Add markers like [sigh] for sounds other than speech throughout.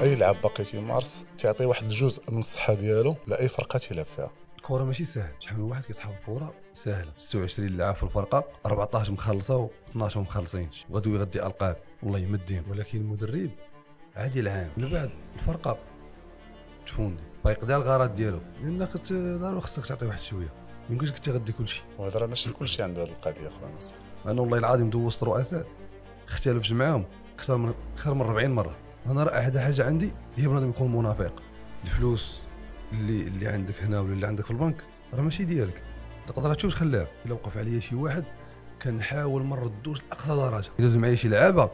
اي لعب باقي تيمارس تيعطي واحد الجزء من الصحه ديالو لاي فرقه تيلعب فيها الكره ماشي سهل شحال من واحد كيصحاب الكره سهله 26 لاعب في الفرقه 14 مخلصه و12 مخلصين غادي يغدي القاب والله يمدين ولكن المدرب عادي العام من بعد الفرقه تفوندي فايق دا الغرض ديالو لان خت ضروري خصك تعطي واحد شويه ما يمكنش كنتي غدي كلشي راه ماشي كلشي عند هذه القضيه اخويا انا والله العظيم دوزت رؤساء اختلفت معاهم اكثر من اكثر من 40 مره انا راه احد حاجه عندي هي بنادم يكون منافق الفلوس اللي اللي عندك هنا ولا اللي عندك في البنك راه ماشي ديالك تقدر تشوف خلاها الا وقف عليا شي واحد كنحاول ما نردوش لاقصى درجه يدوز معايا شي لعابه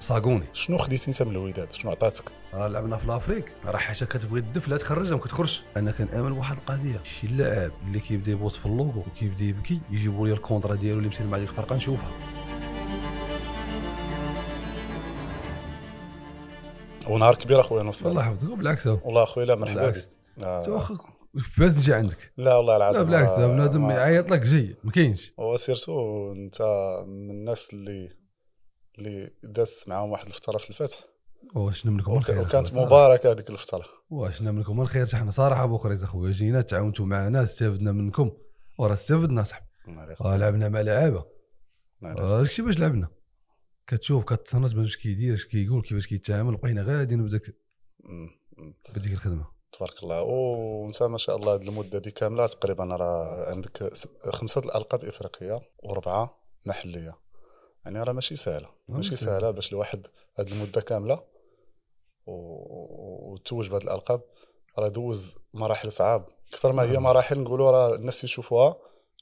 صاقوني شنو خديتي انت من الوداد شنو عطاتك راه لعبنا في لافريك راه حاجه كتبغي تدف لا تخرجها ما كتخرجش انا كنامن بواحد القضيه شي لاعب اللي كيبدا يبوط في اللوغو وكيبدا يبكي يجيبوا لي الكونترا ديالو اللي مسير مع ديك الفرقه نشوفها ونهار كبير اخويا نصر الله يحفظك بالعكس والله اخويا لا مرحبا بك آه. فاز نجي عندك لا والله العظيم لا بالعكس آه، بنادم يعيط لك جاي ما كاينش هو سيرتو انت من الناس اللي اللي دازت معاهم واحد الفتره في الفتح واش منكم الخير وكانت مباركه هذيك الفتره واش منكم الخير حنا صراحه ابو خريز اخويا جينا تعاونتوا معنا استفدنا منكم وراه استفدنا صاحبي آه، لعبنا مع لعابه داكشي باش لعبنا كتشوف كتصنت باش كيدير اش كيقول كيفاش كيتعامل بقينا غاديين بداك بديك الخدمه تبارك الله وانت ما شاء الله هذه المده دي كامله تقريبا راه عندك خمسه الالقاب افريقيه واربعه محليه يعني راه ماشي سهله ماشي سهله باش الواحد هذه المده كامله وتوج بهذه الالقاب راه دوز مراحل صعاب اكثر ما هي نعم. مراحل نقولوا راه الناس يشوفوها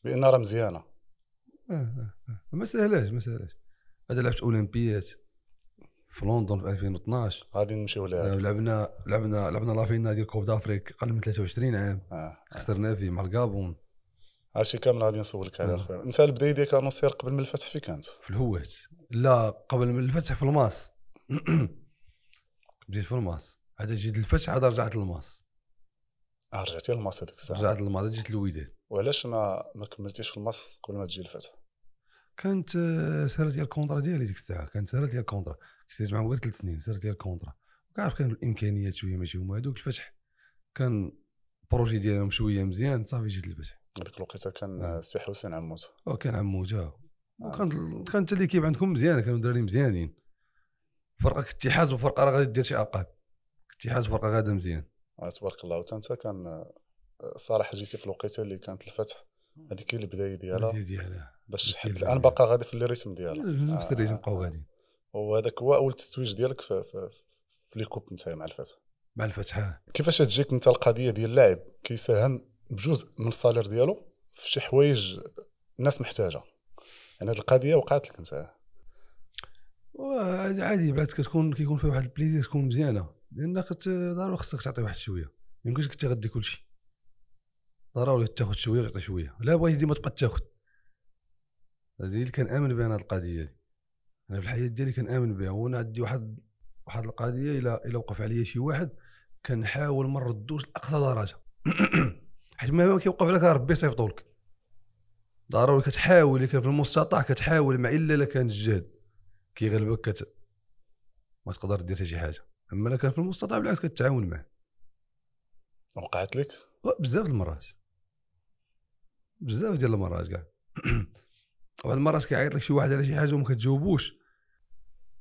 بان راه مزيانه آه،, اه اه ما سهلاش ما سهلاش هذا لعبت اولمبيات في لندن في 2012 غادي نمشيو لها آه، لعبنا لعبنا لعبنا لافينا ديال كوب دافريك قبل من 23 عام آه. آه. خسرنا فيه مع الكابون هادشي كامل غادي نسولك على آه. انت البدايه ديالك نصير قبل من الفتح في كانت في الهوات لا قبل من الفتح في الماس [clears throat] بديت في الماس عاد جيت الفتح عاد رجعت للماس اه رجعتي للماس هذيك الساعه رجعت للماس جيت للوداد وعلاش ما ما كملتيش في الماس قبل ما تجي الفتح كانت آه، سيره ديال الكونترا ديالي ديك الساعه كانت سيره ديال الكونترا كنت معاهم غير ثلاث سنين سيره ديال الكونترا كنعرف كان الامكانيات شويه ماشي هما هذوك الفتح كان البروجي ديالهم شويه مزيان صافي جيت الفتح هذيك الوقيته كان نعم. السي حسين عموت او كان عموت اه نعم. وكان كان حتى ليكيب عندكم مزيانه كانوا دراري مزيانين فرقه اتحاد وفرقه راه غادي دير شي القاب اتحاد وفرقه غادا مزيان آه، تبارك الله وتا انت كان صراحه جيتي في الوقيته اللي كانت الفتح نعم. هذيك هي البدايه ديالها البدايه ديالها باش حيت الان باقا غادي في الريتم ديالها نفس آه، الريتم بقاو غادي وهذاك هو اول تتويج ديالك في, في, في لي كوب نتايا مع الفتح مع الفتح كيفاش تجيك انت القضيه ديال اللاعب كيساهم بجزء من الصالير ديالو في شي حوايج الناس محتاجه يعني هذه القضيه وقعت لك انت عادي بعد كتكون كيكون فيها واحد البليزير تكون مزيانه لان ضروري خصك تعطي واحد شويه ما يمكنش كتغدي كلشي ضروري تاخذ شويه وتعطي شويه لا بغيتي ديما تبقى تاخذ هذا اللي كنامن بها هذه القضيه دي انا في الحياه ديالي كنامن بها وانا عندي واحد واحد القضيه الا الى وقف عليا شي واحد كنحاول ما نردوش لاقصى درجه [coughs] حيت ما كيوقف عليك ربي يصيفطوا لك ضروري كتحاول كان في المستطاع كتحاول ما الا لا كان الجهد كيغلبك كت ما تقدر دير حتى شي حاجه اما الا كان في المستطاع بالعكس كتعاون معاه وقعت لك أه، بزاف المرات بزاف ديال المرات كاع [coughs] بعض المرات كيعيط لك شي واحد على شي حاجه وما كتجاوبوش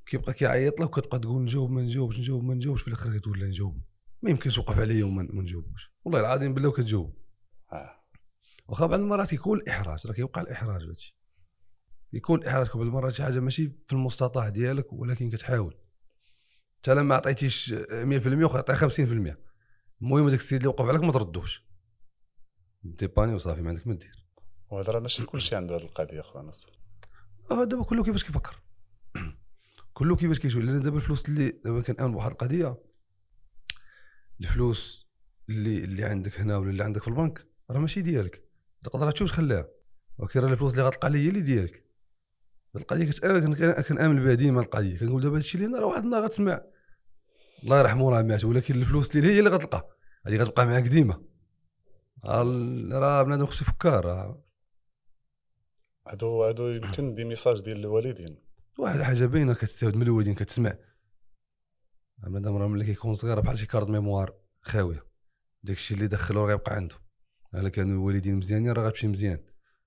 كيبقى كيعيط لك وكتبقى تقول نجاوب ما نجاوبش نجاوب ما نجاوبش في الاخر كتولي نجاوب ما يمكنش توقف عليا وما نجاوبوش والله العظيم بالله وكتجاوب آه. واخا بعض المرات كيكون الاحراج راه كيوقع الاحراج هادشي يكون الاحراج بعض المرات شي حاجه ماشي في المستطاع ديالك ولكن كتحاول لما ما عطيتيش 100% عطيه 50% المهم داك السيد اللي وقف عليك ما تردوش ديباني وصافي ما عندك ما دير وهذا راه ماشي كلشي عنده هذه القضيه اخويا نصر اه دابا كله كيفاش كيفكر [clears throat] كله كيفاش كيشوف لان دابا الفلوس اللي دابا كنامن بواحد القضيه الفلوس اللي اللي عندك هنا ولا اللي عندك في البنك راه ماشي ديالك تقدر تشوف تخليها ولكن راه الفلوس اللي غتلقى لي هي اللي ديالك القضيه كنت انا آه، كنامن بها ديما القضيه كنقول دابا هادشي اللي هنا راه واحد النهار غتسمع الله يرحمه راه مات ولكن الفلوس اللي هي اللي غتلقى هذه غتبقى معاك ديما راه بنادم خصو يفكر هادو هادو يمكن دي ميساج ديال الوالدين واحد الحاجه باينه كتستافد من الوالدين كتسمع مادام راه ملي كيكون صغير بحال شي كارد ميموار خاويه داكشي اللي دخلو غيبقى عنده الا كانوا الوالدين مزيانين راه غتمشي مزيان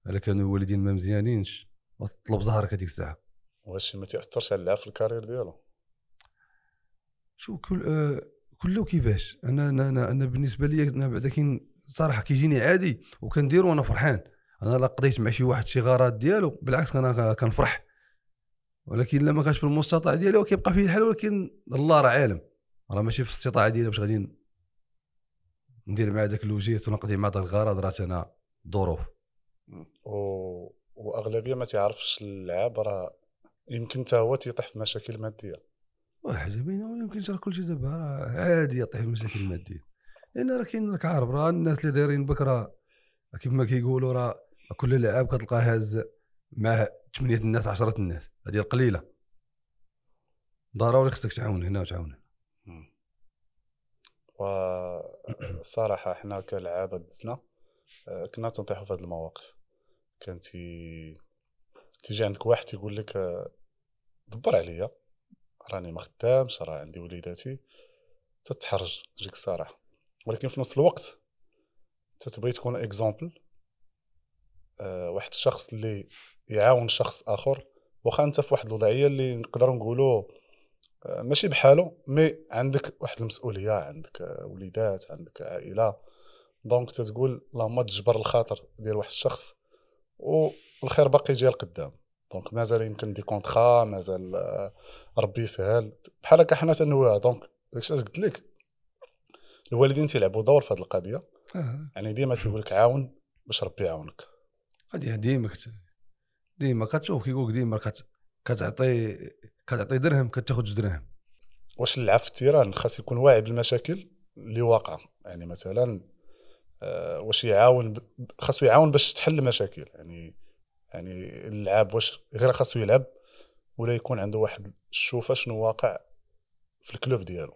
الا كانوا الوالدين ما مزيانينش غتطلب زهرك هذيك الساعه واش ما تاثرش على اللاعب في الكارير ديالو شوف كل آه كله كيفاش انا انا انا بالنسبه لي انا بعدا كاين صراحه كيجيني عادي وكنديرو وانا فرحان انا لا قضيت مع شي واحد شي غارات ديالو بالعكس انا كنفرح ولكن لما كانش في المستطاع ديالو كيبقى فيه الحال ولكن الله راه عالم راه ماشي في الاستطاعه ديالي باش غادي ندير مع داك اللوجيست ونقضي مع داك الغرض راه انا ظروف و... واغلبيه ما تعرفش اللعاب راه يمكن حتى هو تيطيح في مشاكل ماديه واحد باينه ما يمكنش راه كلشي دابا راه عادي يطيح في مشاكل ماديه لان راه كاين راك عارف راه الناس اللي دايرين بكره راه كما كيقولوا راه كل اللعاب كتلقى هاز مع ثمانية الناس عشرة الناس هذه قليلة ضروري خصك تعاون هنا وتعاون و الصراحه [clears throat] حنا كلعابه دزنا آه، كنا تنطيحوا في هذه المواقف كان تي تيجي عندك واحد تيقول لك آه، دبر عليا راني ما خدامش راه عندي وليداتي تتحرج تجيك الصراحه ولكن في نفس الوقت تتبغي تكون اكزومبل آه، واحد الشخص اللي يعاون شخص اخر واخا انت في واحد الوضعيه اللي نقدر نقولوا آه، ماشي بحاله مي عندك واحد المسؤوليه عندك وليدات عندك عائله دونك تتقول اللهم تجبر الخاطر ديال واحد الشخص والخير باقي جاي لقدام دونك مازال يمكن دي كونطرا مازال آه، ربي يسهل بحال هكا حنا تنوع دونك داكشي اللي قلت لك الوالدين تيلعبوا دور في هذه القضيه يعني ديما تيقول لك عاون باش ربي يعاونك هادي ديما ديما كتشوف كيقولك ديما كتعطي كتعطي درهم كتاخذ جوج درهم واش اللعب في التيران خاص يكون واعي بالمشاكل اللي واقعه يعني مثلا آه، واش يعاون خاصو يعاون باش تحل المشاكل يعني يعني اللعاب واش غير خاصو يلعب ولا يكون عنده واحد الشوفه شنو واقع في الكلوب ديالو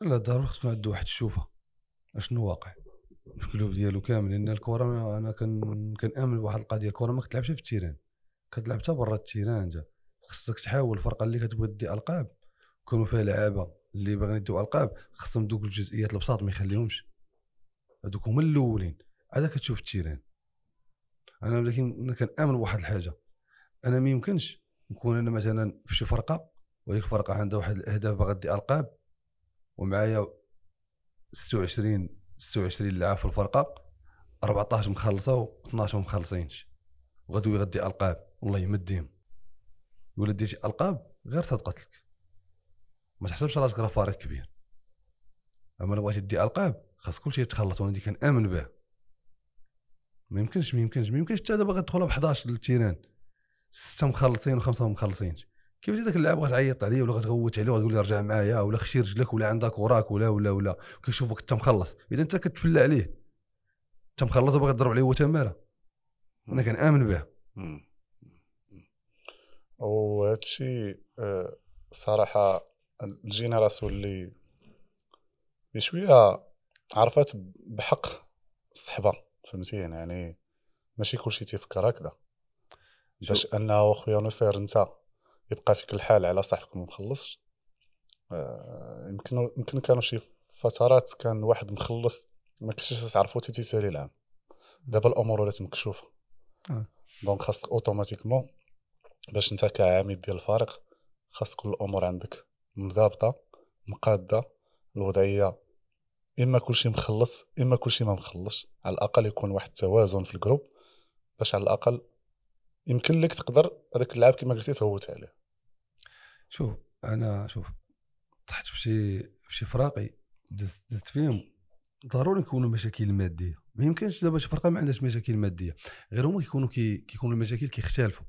لا ضروري خصو عنده واحد الشوفه شنو واقع الكلوب ديالو كامل لان الكره انا كنامن بواحد القضيه الكره ما كتلعبش في التيران كتلعب حتى برا التيران انت خصك تحاول الفرقه اللي كتبغي دي القاب يكونوا فيها لعابه اللي باغيين يديو القاب خصهم دوك الجزئيات البساط ما يخليهمش هذوك هما الاولين عاد كتشوف التيران انا ولكن كنامن بواحد الحاجه انا ما يمكنش نكون انا مثلا في شي فرقه وديك الفرقه عندها واحد الاهداف باغا دي القاب ومعايا 26 26 لاعب في الفرقه 14 مخلصه و12 مخلصينش وغدوي غدي القاب والله يمديهم ولا ديتي القاب غير صدقتلك ما تحسبش راسك راه فريق كبير اما لو بغيتي دي القاب خاص كلشي يتخلص وانا اللي كنامن به ما يمكنش ما يمكنش ما يمكنش حتى دابا غتدخل ب 11 للتيران سته مخلصين وخمسه مخلصينش كيف ديك اللاعب غتعيط عليه ولا غتغوت عليه وغتقول لي رجع معايا ولا خشي رجلك ولا عندك وراك ولا ولا ولا كيشوفك انت مخلص اذا انت كتفلى عليه انت مخلص وباغي تضرب عليه هو تماره انا كنامن بها وهذا الشيء آه، صراحه الجينيراسيون اللي بشويه عرفت بحق الصحبه فهمتي يعني ماشي كلشي تيفكر هكذا باش انه خويا نصير انت يبقى فيك الحال على صاحبك ما مخلصش آه، يمكن آه يمكن كانوا شي فترات كان واحد مخلص ما كنتش تعرفو حتى تيسالي العام دابا الامور ولات مكشوفه آه. دونك خاصك اوتوماتيكمون باش انت كعميد ديال الفريق خاص كل الامور عندك مضابطه مقاده الوضعيه اما كلشي مخلص اما كلشي ما مخلص على الاقل يكون واحد التوازن في الجروب باش على الاقل يمكن لك تقدر هذاك اللاعب كما قلتي تهوت عليه شوف انا شوف طحت في شي في شي فراقي دزت فيهم ضروري يكونوا مشاكل ماديه ما يمكنش دابا شي فرقه ما عندهاش مشاكل ماديه غير هما كيكونوا كي كيكونوا المشاكل كيختلفوا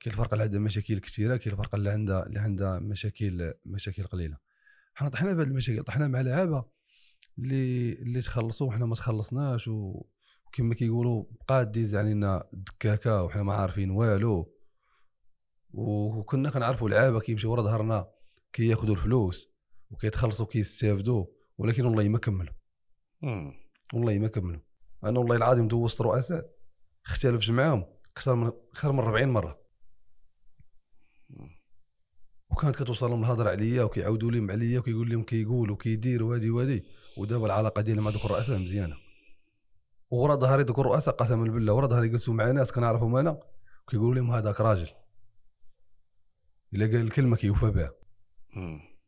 كاين الفرقه اللي عندها مشاكل كثيره كاين الفرقه اللي عندها اللي عندها مشاكل مشاكل قليله حنا طحنا في هذه المشاكل طحنا مع لعابه اللي اللي تخلصوا وحنا ما تخلصناش كما كيقولوا بقا ديز علينا يعني دكاكه وحنا ما عارفين والو وكنا كنعرفوا لعابه كيمشيو ورا ظهرنا كياخذوا الفلوس وكيتخلصوا كيستافدوا ولكن والله ما كملوا والله ما كملوا انا والله العظيم دوزت رؤساء اختلفت معاهم اكثر من اكثر من 40 مره وكانت كتوصل لهم الهضره عليا وكيعاودوا لهم عليا وكيقول لهم كيقول وكيدير وهادي وهادي ودابا العلاقه ديالي مع دوك الرؤساء مزيانه ورا ظهري دوك الرؤساء قسما بالله ورا ظهري جلسوا مع ناس كنعرفهم انا كيقولوا لهم هذاك راجل الا قال الكلمه كيوفى بها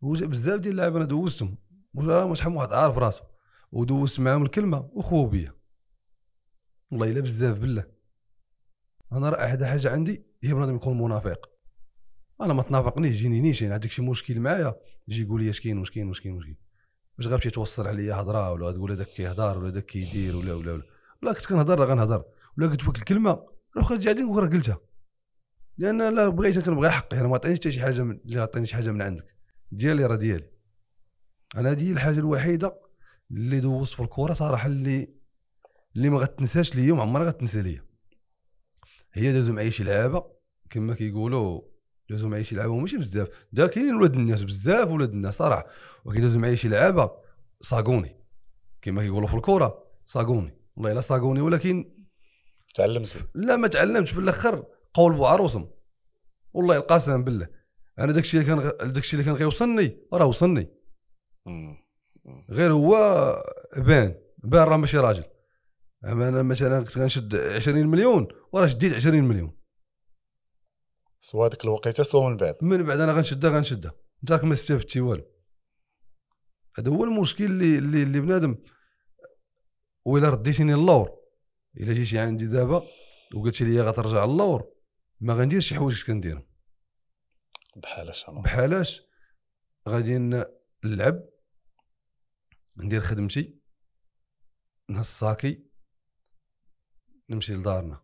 بزاف ديال اللعابه انا دوزتهم شحال واحد عارف راسو ودوزت معاهم الكلمه وخوو بيا والله الا بزاف بالله انا راه احد حاجه عندي هي بنادم يكون منافق انا ما تنافقنيش جيني نيشان يعني عندك شي مشكل معايا جي يقول لي اش كاين واش كاين واش كاين واش كاين مش غير توصل عليا هضره ولا تقول هذاك كيهضر ولا هذاك كيدير ولا ولا ولا ولا كنت كنهضر راه غنهضر ولا قلت فيك الكلمه راه غادي نقول راه قلتها لان لا بغيت كنبغي حقي انا ما عطينيش حتى شي حاجه من اللي عطيني شي حاجه من عندك ديالي راه ديالي انا هذه هي الحاجه الوحيده اللي دوزت في الكره صراحه اللي اللي ما غتنساش ليا وما عمرها غتنسى ليا هي دازو معايا شي لعابه كما كيقولوا دوزو معايا شي لعابه ماشي بزاف دا كاينين ولاد الناس بزاف ولاد الناس صراحه ولكن دوزو معايا شي لعابه صاغوني كما كيقولوا في الكره صاغوني والله الا صاغوني ولكن تعلمت لا ما تعلمتش في الاخر قول بو والله القسم بالله انا داكشي اللي كان داكشي اللي كان غيوصلني راه وصلني غير هو بان بان راه ماشي راجل اما انا مثلا كنت غنشد 20 مليون وراه شديت 20 مليون سوا ديك الوقيته سوا من بعد من بعد انا غنشدها غنشدها انت ما استفدتي والو هذا هو المشكل اللي اللي, اللي بنادم وإلا رديتيني اللور الا جيتي عندي دابا وقلتي لي غترجع اللور ما غنديرش شي حوايج كنت كنديرهم بحالاش بحالاش غادي نلعب ندير خدمتي نهز الصاكي نمشي لدارنا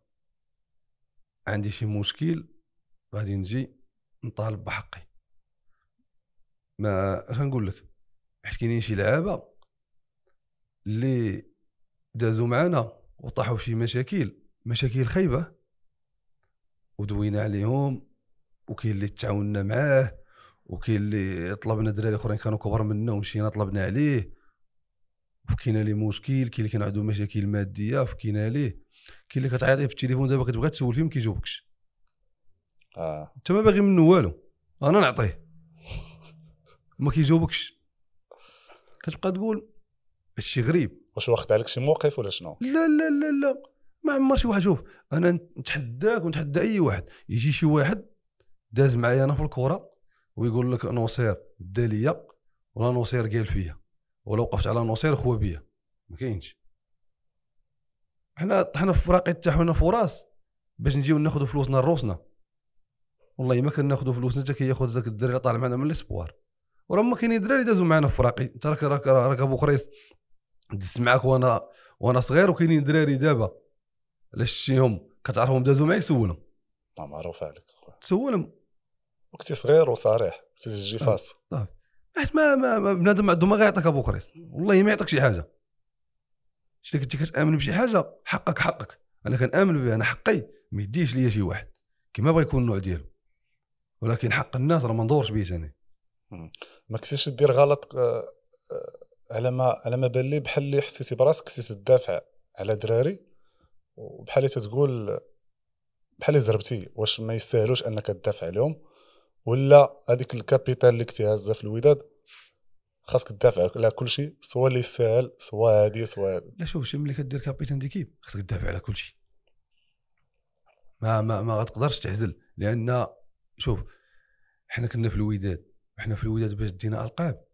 عندي شي مشكل غادي نجي نطالب بحقي ما اش نقول لك كاينين شي لعابه اللي دازوا معانا وطاحوا في مشاكل مشاكل خايبه ودوينا عليهم وكاين اللي تعاوننا معاه وكاين اللي طلبنا دراري اخرين كانوا كبر منا ومشينا طلبنا عليه وكاين اللي مشكل كاين اللي كان عنده مشاكل ماديه فكينا ليه كاين اللي كتعيط في التليفون دابا كتبغي تسول فيه ما كيجاوبكش آه. انت ما باغي منه والو انا نعطيه [laughs] ما كيجاوبكش كتبقى تقول هادشي غريب واش وقت عليك شي موقف ولا شنو لا لا لا لا ما عمر شي واحد شوف انا نتحداك ونتحدى اي واحد يجي شي واحد داز معايا انا في الكره ويقول لك نوصير دا ليا ولا نوصير قال فيا ولا وقفت على نوصير خوا بيا ما كاينش حنا طحنا في فراقي تاعنا فراس باش نجيو ناخذ فلوسنا لروسنا والله ما كان ناخذ فلوسنا حتى كياخذ ذاك الدري اللي طالع معنا من الاسبوار وراه ما كاينين دراري دازوا معنا في فراقي انت راك راك راك ابو خريص دزت معاك وانا وانا صغير وكاينين دراري دابا علاش شتيهم كتعرفهم دازوا معايا سولهم نعم، معروف عليك اخويا سولهم وقت صغير وصريح كنتي تجي فاس صافي حيت ما ما بنادم عنده ما غيعطيك ابو خريص والله ما يعطيك شي حاجه شتي كنتي كتامن بشي حاجه حقك حقك انا كنامن بها انا حقي ما يديش ليا شي واحد كما بغا يكون النوع ديالو ولكن حق الناس راه ما ندورش به ثاني ما كنتيش دير غلط آه، آه، على ما على ما بان لي بحال اللي حسيتي براسك كنتي تدافع على دراري وبحال اللي تتقول بحال اللي زربتي واش ما يستاهلوش انك تدافع عليهم ولا هذيك الكابيتال اللي كنتي هازه في الوداد خاصك تدافع على كل شيء سواء اللي يستاهل سواء هادي سواء هادي لا شوف شي ملي كدير كابيتان ديكيب خاصك تدافع على كل شيء ما ما ما غتقدرش تعزل لان شوف حنا كنا في الوداد احنا في الوداد باش دينا القاب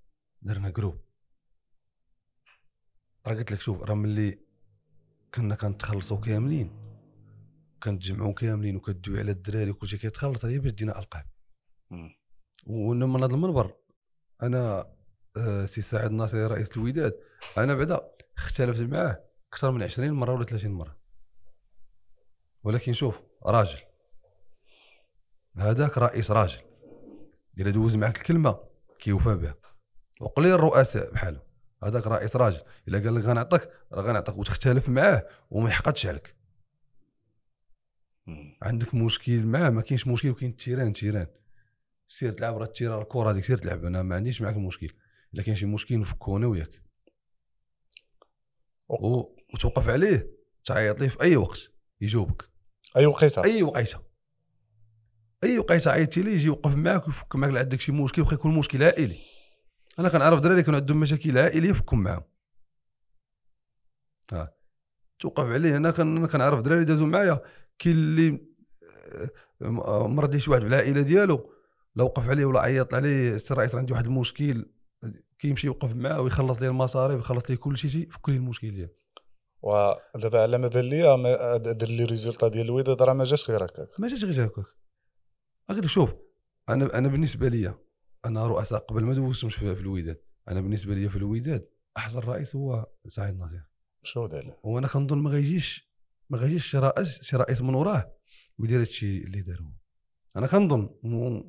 درنا جروب راه قلت لك شوف راه ملي كنا كنتخلصوا كاملين كنتجمعوا كاملين وكدوي على الدراري وكلشي كيتخلص هي باش دينا القاب وانا من هذا المنبر انا آه سي سعد الناصري رئيس الوداد انا بعدا اختلفت معاه اكثر من 20 مره ولا 30 مره ولكن شوف راجل هذاك رئيس راجل الا دوز معك الكلمه كيوفى بها وقليل الرؤساء بحاله هذاك رئيس راجل الا قال لك غنعطيك راه غنعطيك وتختلف معاه وما يحقدش عليك عندك مشكل معاه ما كاينش مشكل وكاين التيران تيران سير تلعب راه التيران الكره هذيك سير تلعب انا ما عنديش معاك مشكل الا كاين شي مشكل نفكو انا وياك وتوقف عليه تعيط ليه في اي وقت يجاوبك اي وقيته اي وقيته اي وقيت عيطتي ليه يجي يوقف معاك ويفك معاك عندك شي مشكل واخا يكون مشكل عائلي انا كنعرف دراري كانوا عندهم مشاكل عائليه يفكهم معاهم ها توقف عليه انا كنعرف دراري دازوا معايا كاين اللي آه، مرضي شي واحد في العائله ديالو لا وقف عليه ولا عيط عليه السي الرئيس عندي واحد المشكل كيمشي يوقف معاه ويخلص لي المصاريف ويخلص لي كل شيء في كل المشكل ديالو ودابا على ما بان لي دير لي ريزولتا ديال الوداد راه ما جاش غير هكاك ما جاش غير هكاك قلت لك شوف انا انا بالنسبه لي انا رؤساء قبل ما دوزتهمش في الوداد انا بالنسبه لي في الوداد احسن رئيس هو سعيد ناصر شو ذلك؟ وانا كنظن ما غيجيش ما غيجيش شي رئيس شي رئيس من وراه ويدير هادشي اللي دار هو انا كنظن م...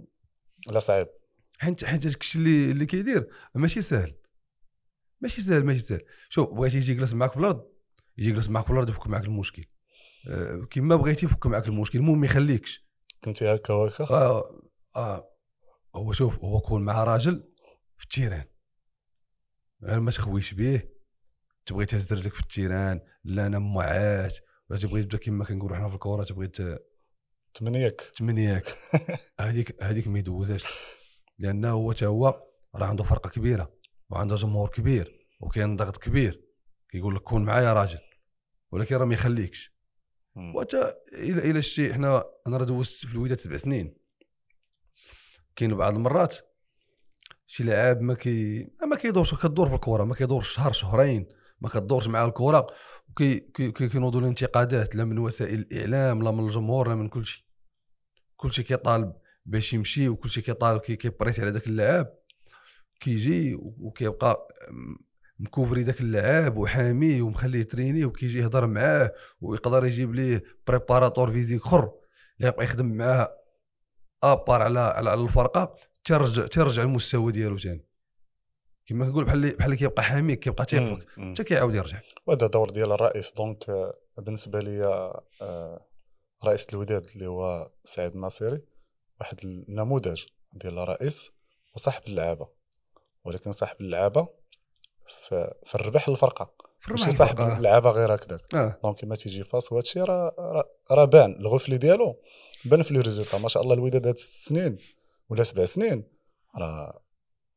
لا صعيب حيت حيت داكشي اللي اللي كيدير ماشي سهل ماشي سهل ماشي سهل شوف بغيتي يجي يجلس معك في الارض يجي يجلس معك في الارض يفك معك المشكل آه، كيما كما بغيتي يفك معك المشكل المهم ما يخليكش كنت هكا وهكا آه, اه هو شوف هو كون مع راجل في التيران غير ما تخويش به تبغي تهز رجلك في التيران لا انا معاش ولا تبغي تبدا كما كنقولوا حنا في الكوره تبغي ت... تمنياك تمنياك [laughs] هذيك هذيك ما يدوزهاش لانه هو تا هو راه عنده فرقه كبيره وعنده جمهور كبير وكاين ضغط كبير كيقول لك كون معايا راجل ولكن راه ما يخليكش وحتى الى الى شتي حنا انا راه دوزت في الوداد سبع سنين كاين بعض المرات شي لاعب ما كي ما كيدورش كدور في الكره ما كيدورش شهر شهرين ما كدورش مع الكره وكي كينوضوا كي الانتقادات لا من وسائل الاعلام لا من الجمهور لا من كلشي كلشي كيطالب باش يمشي وكلشي كيطالب كيبريسي على داك اللاعب كيجي وكيبقى مكوفري داك اللعاب وحاميه ومخليه تريني وكيجي يهضر معاه ويقدر يجيب ليه بريباراتور فيزيك اخر اللي يبقى يخدم معاه ابار على على الفرقه ترجع ترجع المستوى ديالو ثاني كما كنقول بحال بحال كيبقى حاميك كيبقى تيقفك حتى كيعاود يرجع وهذا الدور ديال الرئيس دونك آه، بالنسبه لي آه، رئيس الوداد اللي هو سعيد الناصري واحد النموذج ديال الرئيس وصاحب اللعابه ولكن صاحب اللعابه في, في الربح الفرقه ماشي صاحب اللعابه غير هكذاك آه. دونك ما تيجي فاس الشيء راه راه بان الغفله ديالو بان في لي ريزولتا ما شاء الله الوداد هاد ست سنين ولا سبع سنين راه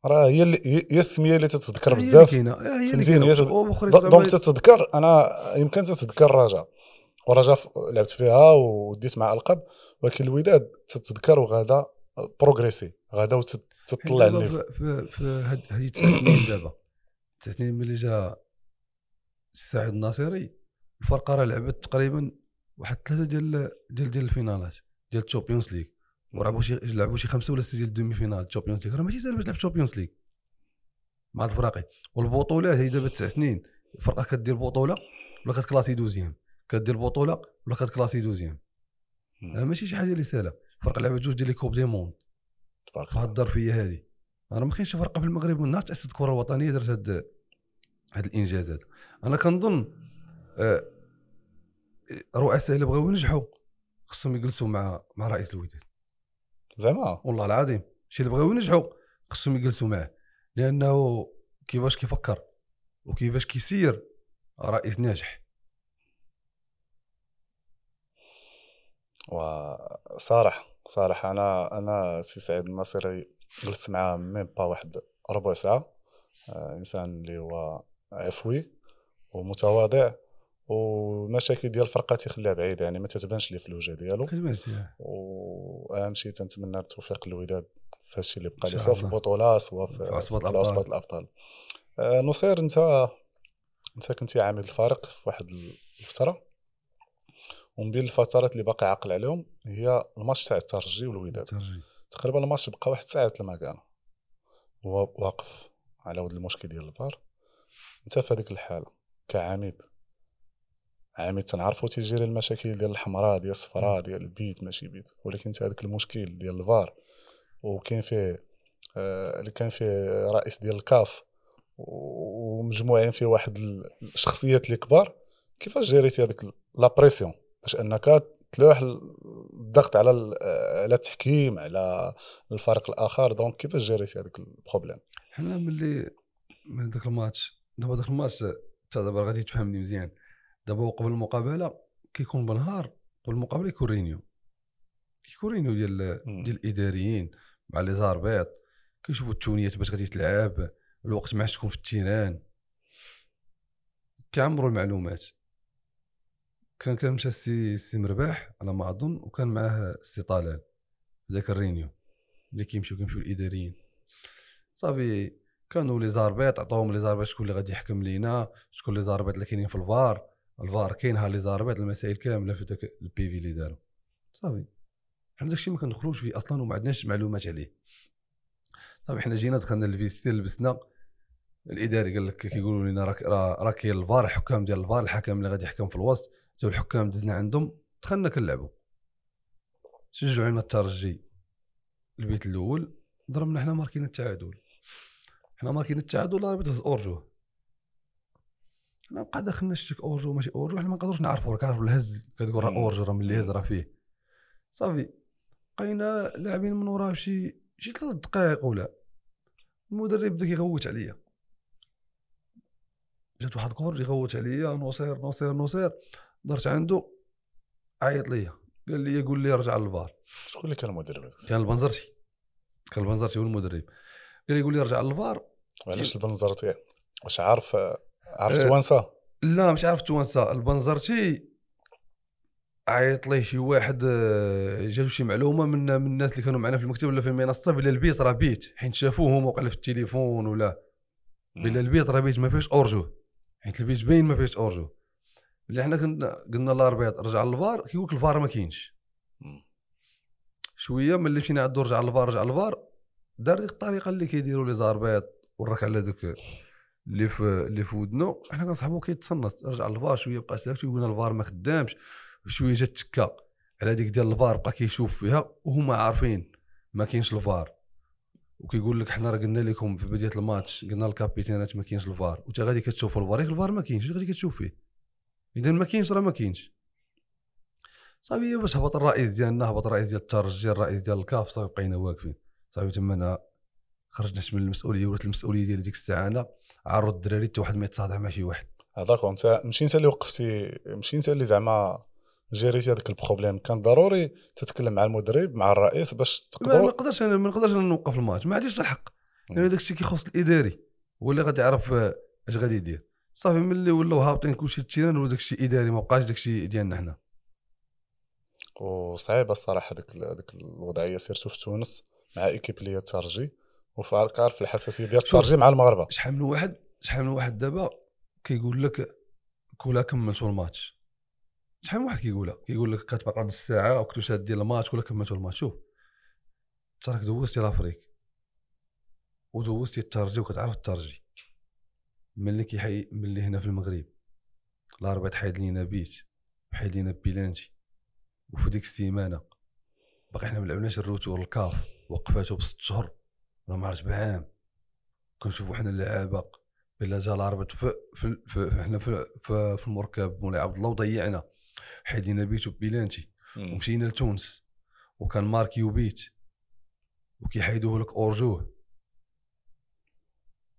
راه هي هي السميه اللي تتذكر بزاف آه، فهمتيني دونك تتذكر انا يمكن تتذكر الرجاء ورجاء لعبت فيها وديت مع القب ولكن الوداد تتذكر وغادا بروغريسي غادا وتطلع النيفو في هذه دابا حتى ملي جا سعيد الناصري الفرقه راه لعبت تقريبا واحد ثلاثه ديال ديال ديال الفينالات ديال الشامبيونز ليغ ولعبوا شي لعبوا شي خمسه ولا سته ديال الدومي فينال الشامبيونز ليغ راه ماشي سهل باش تلعب الشامبيونز ليغ مع الفراقي والبطوله هي دابا تسع سنين الفرقه كدير بطوله ولا كتكلاسي دوزيام كدير بطوله ولا كتكلاسي دوزيام ماشي شي حاجه اللي سهله الفرقه لعبت جوج ديال لي كوب دي موند تبارك الله الظرفيه هذه راه ما كاينش فرقه في المغرب من نهار تاسست الكره الوطنيه درت هاد هذا الانجاز هذا انا كنظن الرؤساء آه، اللي بغاو ينجحوا خصهم يجلسوا مع مع رئيس الوداد زعما والله العظيم شي اللي بغاو ينجحوا خصهم يجلسوا معاه لانه كيفاش كيفكر وكيفاش كيسير رئيس ناجح وصراحه صراحه انا انا سي سعيد الناصري جلست معاه ميم با واحد ربع ساعه آه، انسان اللي هو عفوي ومتواضع والمشاكل ديال الفرقه تيخليها بعيده يعني ما تتبانش لي في الوجه ديالو واهم شيء تنتمنى التوفيق للوداد في هادشي اللي بقى لي سواء في البطوله سواء في عصبه الابطال آه، نصير انت انت كنتي عامل الفريق في واحد الفتره ومن بين الفترات اللي باقي عاقل عليهم هي الماتش تاع الترجي والوداد تقريبا الماتش بقى واحد ساعه لما كان هو واقف على ود المشكل ديال الفار انت في هذيك الحاله كعميد عميد تنعرفو تيجيري المشاكل ديال الحمراء ديال الصفراء ديال البيت ماشي بيت ولكن انت هذاك المشكل ديال الفار وكاين فيه اللي آه، كان فيه رئيس ديال الكاف ومجموعين فيه واحد الشخصيات اللي كبار كيفاش جيريتي هذيك لا بريسيون باش انك تلوح الضغط على على التحكيم على الفريق الاخر دونك كيفاش جيريتي هذيك البروبليم حنا ملي من ذاك الماتش دابا داك الماتش حتى دابا غادي تفهمني مزيان دابا قبل المقابله كيكون بنهار قبل المقابله يكون رينيو كيكون رينيو ديال ديال الاداريين مع لي زاربيط كيشوفوا التونيات باش غادي تلعب الوقت ما عادش تكون في التيران كيعمروا المعلومات كان كان مشى السي السي مرباح على ما اظن وكان معاه السي طلال ذاك الرينيو اللي كيمشيو كيمشيو الاداريين صافي كانوا لي زاربيط عطاوهم لي زاربيط شكون اللي غادي يحكم لينا شكون لي زاربيط اللي كاينين في الفار الفار كاين ها لي زاربيط المسائل كامله في داك البيفي اللي داروا صافي حنا داكشي ما كندخلوش فيه اصلا وما عندناش معلومات عليه صافي حنا جينا دخلنا للفيستي لبسنا الاداري قال لك كيقولوا لنا راك راه كاين الفار الحكام ديال الفار الحكم اللي غادي يحكم في الوسط جاو الحكام دزنا عندهم دخلنا كنلعبوا شجعوا لنا الترجي البيت الاول ضربنا حنا ماركينا التعادل حنا ماركين التعادل راه بدات اورجو حنا بقى دخلنا شتيك اورجو ماشي اورجو حنا ما نقدروش نعرفو راك عارف الهز كتقول راه اورجو راه ملي هز راه فيه صافي بقينا لاعبين من وراه شي شي ثلاث دقائق ولا المدرب بدا كيغوت عليا جات واحد كور يغوت عليا نصير نصير نصير درت عنده عيط ليا قال لي قول لي رجع للفار شكون اللي كان المدرب كان البنزرتي كان البنزرتي هو المدرب قال يقول لي رجع للفار علاش البنزرتي واش عارف عارف آه، توانسه لا مش عارف توانسه البنزرتي عيط ليه شي واحد آه، جاتو شي معلومه من من الناس اللي كانوا معنا في المكتب ولا في المنصه بلا البيت راه بيت حيت شافوه هما وقال في التليفون ولا بلا البيت راه بيت ما فيهش اورجو حيت البيت باين ما فيهش اورجو اللي حنا كنا قلنا ربيط رجع للفار كيقول لك الفار ما كاينش شويه ملي مشينا عندو رجع للفار رجع للفار دار ديك الطريقه اللي كيديروا لي ضربات وراك على دوك اللي في اللي في ودنو حنا كنصاحبو كيتصنت رجع الفار شويه بقى ساكت ويقول لنا الفار ما خدامش شويه جات تكا على ديك ديال الفار بقى كيشوف فيها وهما عارفين ما كاينش الفار وكيقول لك حنا راه قلنا لكم في بدايه الماتش قلنا الكابيتانات ما كاينش الفار وانت غادي كتشوف الفار ياك الفار ما كاينش غادي كتشوف فيه اذا ما كاينش راه ما كاينش صافي باش هبط الرئيس ديالنا هبط الرئيس ديال الترجي الرئيس ديال الكاف صافي بقينا واقفين صافي تما انا خرجنا من المسؤوليه ولات المسؤوليه ديال ديك الساعه انا عرض الدراري حتى واحد ما يتصادع مع شي واحد هذاك انت ماشي انت اللي وقفتي ماشي انت اللي زعما جيريتي هذاك البروبليم كان ضروري تتكلم مع المدرب مع الرئيس باش تقدر ما نقدرش انا ما نقدرش نوقف الماتش ما عنديش الحق لان يعني داك الشيء كيخص الاداري هو اللي غادي يعرف اش آه، غادي يدير صافي ملي ولاو هابطين كلشي التيران ولا داكشي اداري ما بقاش داكشي ديالنا حنا وصعيبه الصراحه هذيك هذيك الوضعيه سيرتو في تونس مع ايكيب ليا تارجي وفارق عارف الحساسيه ديال تارجي مع المغاربه شحال من واحد شحال من واحد دابا كيقول لك كولا كملتوا الماتش شحال من واحد كيقولها كيقول لك كتبقى نص ساعه وكنتو ديال الماتش كولا كملتوا الماتش شوف انت راك دوزتي لافريك ودوزتي الترجي وكتعرف الترجي ملي كيحي ملي هنا في المغرب الاربعاء تحيد لينا بيت حيد لينا بيلانتي وفي ديك السيمانه باقي حنا ما لعبناش الروتور الكاف وقفاته بست شهور ولا ما عرفت بعام كنشوفوا حنا اللعابه الا جا العربط في في حنا في, في, في المركب مولاي عبد الله وضيعنا حيدينا بيتو بيلانتي ومشينا لتونس وكان ماركيو بيت وكيحيدوه لك اورجوه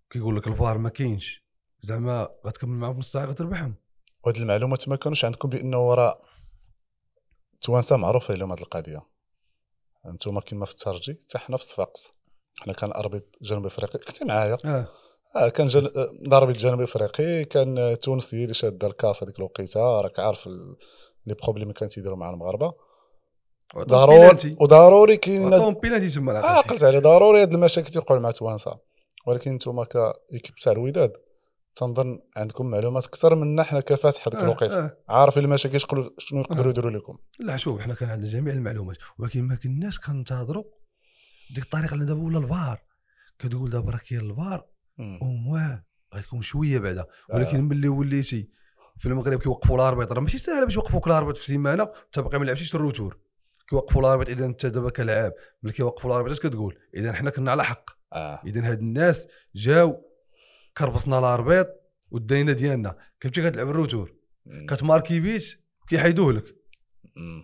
كيقول لك الفار ما كاينش زعما غتكمل معاهم نص ساعه غتربحهم وهاد المعلومات ما كانوش عندكم بانه راه توانسه معروفه لهم هاد القضيه انتم كما في الترجي حتى حنا في صفاقس حنا كان اربط جنوب افريقي كنت معايا اه, آه كان جن... آه، الاربيض جنوب افريقي كان تونسي اللي شاد الكاف هذيك الوقيته راك عارف ال... لي بروبليم كانوا تيديروا مع المغاربه ضروري وضروري كاين بيناتي تما عقلت آه، على ضروري هاد المشاكل تيوقعوا مع توانسه ولكن انتوما كايكيب تاع الوداد تنظن عندكم معلومات اكثر منا حنا كفاتح هذاك الوقت آه، الوقيته آه. عارف المشاكل شنو شنو آه. يقدروا آه. يديروا لكم لا شوف حنا كان عندنا جميع المعلومات ولكن ما كناش كنتظروا ديك الطريقه اللي دابا ولا الفار كتقول دابا راه كاين الفار ومواه غيكون شويه بعدا آه. ولكن آه. ملي وليتي في المغرب كيوقفوا الاربيط راه ماشي ساهله باش يوقفوك الاربيط في سيمانه انت باقي ما لعبتيش الروتور كيوقفوا الاربيط اذا انت دابا كلاعب ملي كيوقفوا الاربيط اش كتقول اذا حنا كنا على حق آه. اذا هاد الناس جاو كربصنا الاربيط ودينا ديالنا كنتي كتلعب الروتور كتماركي بيت كيحيدوه لك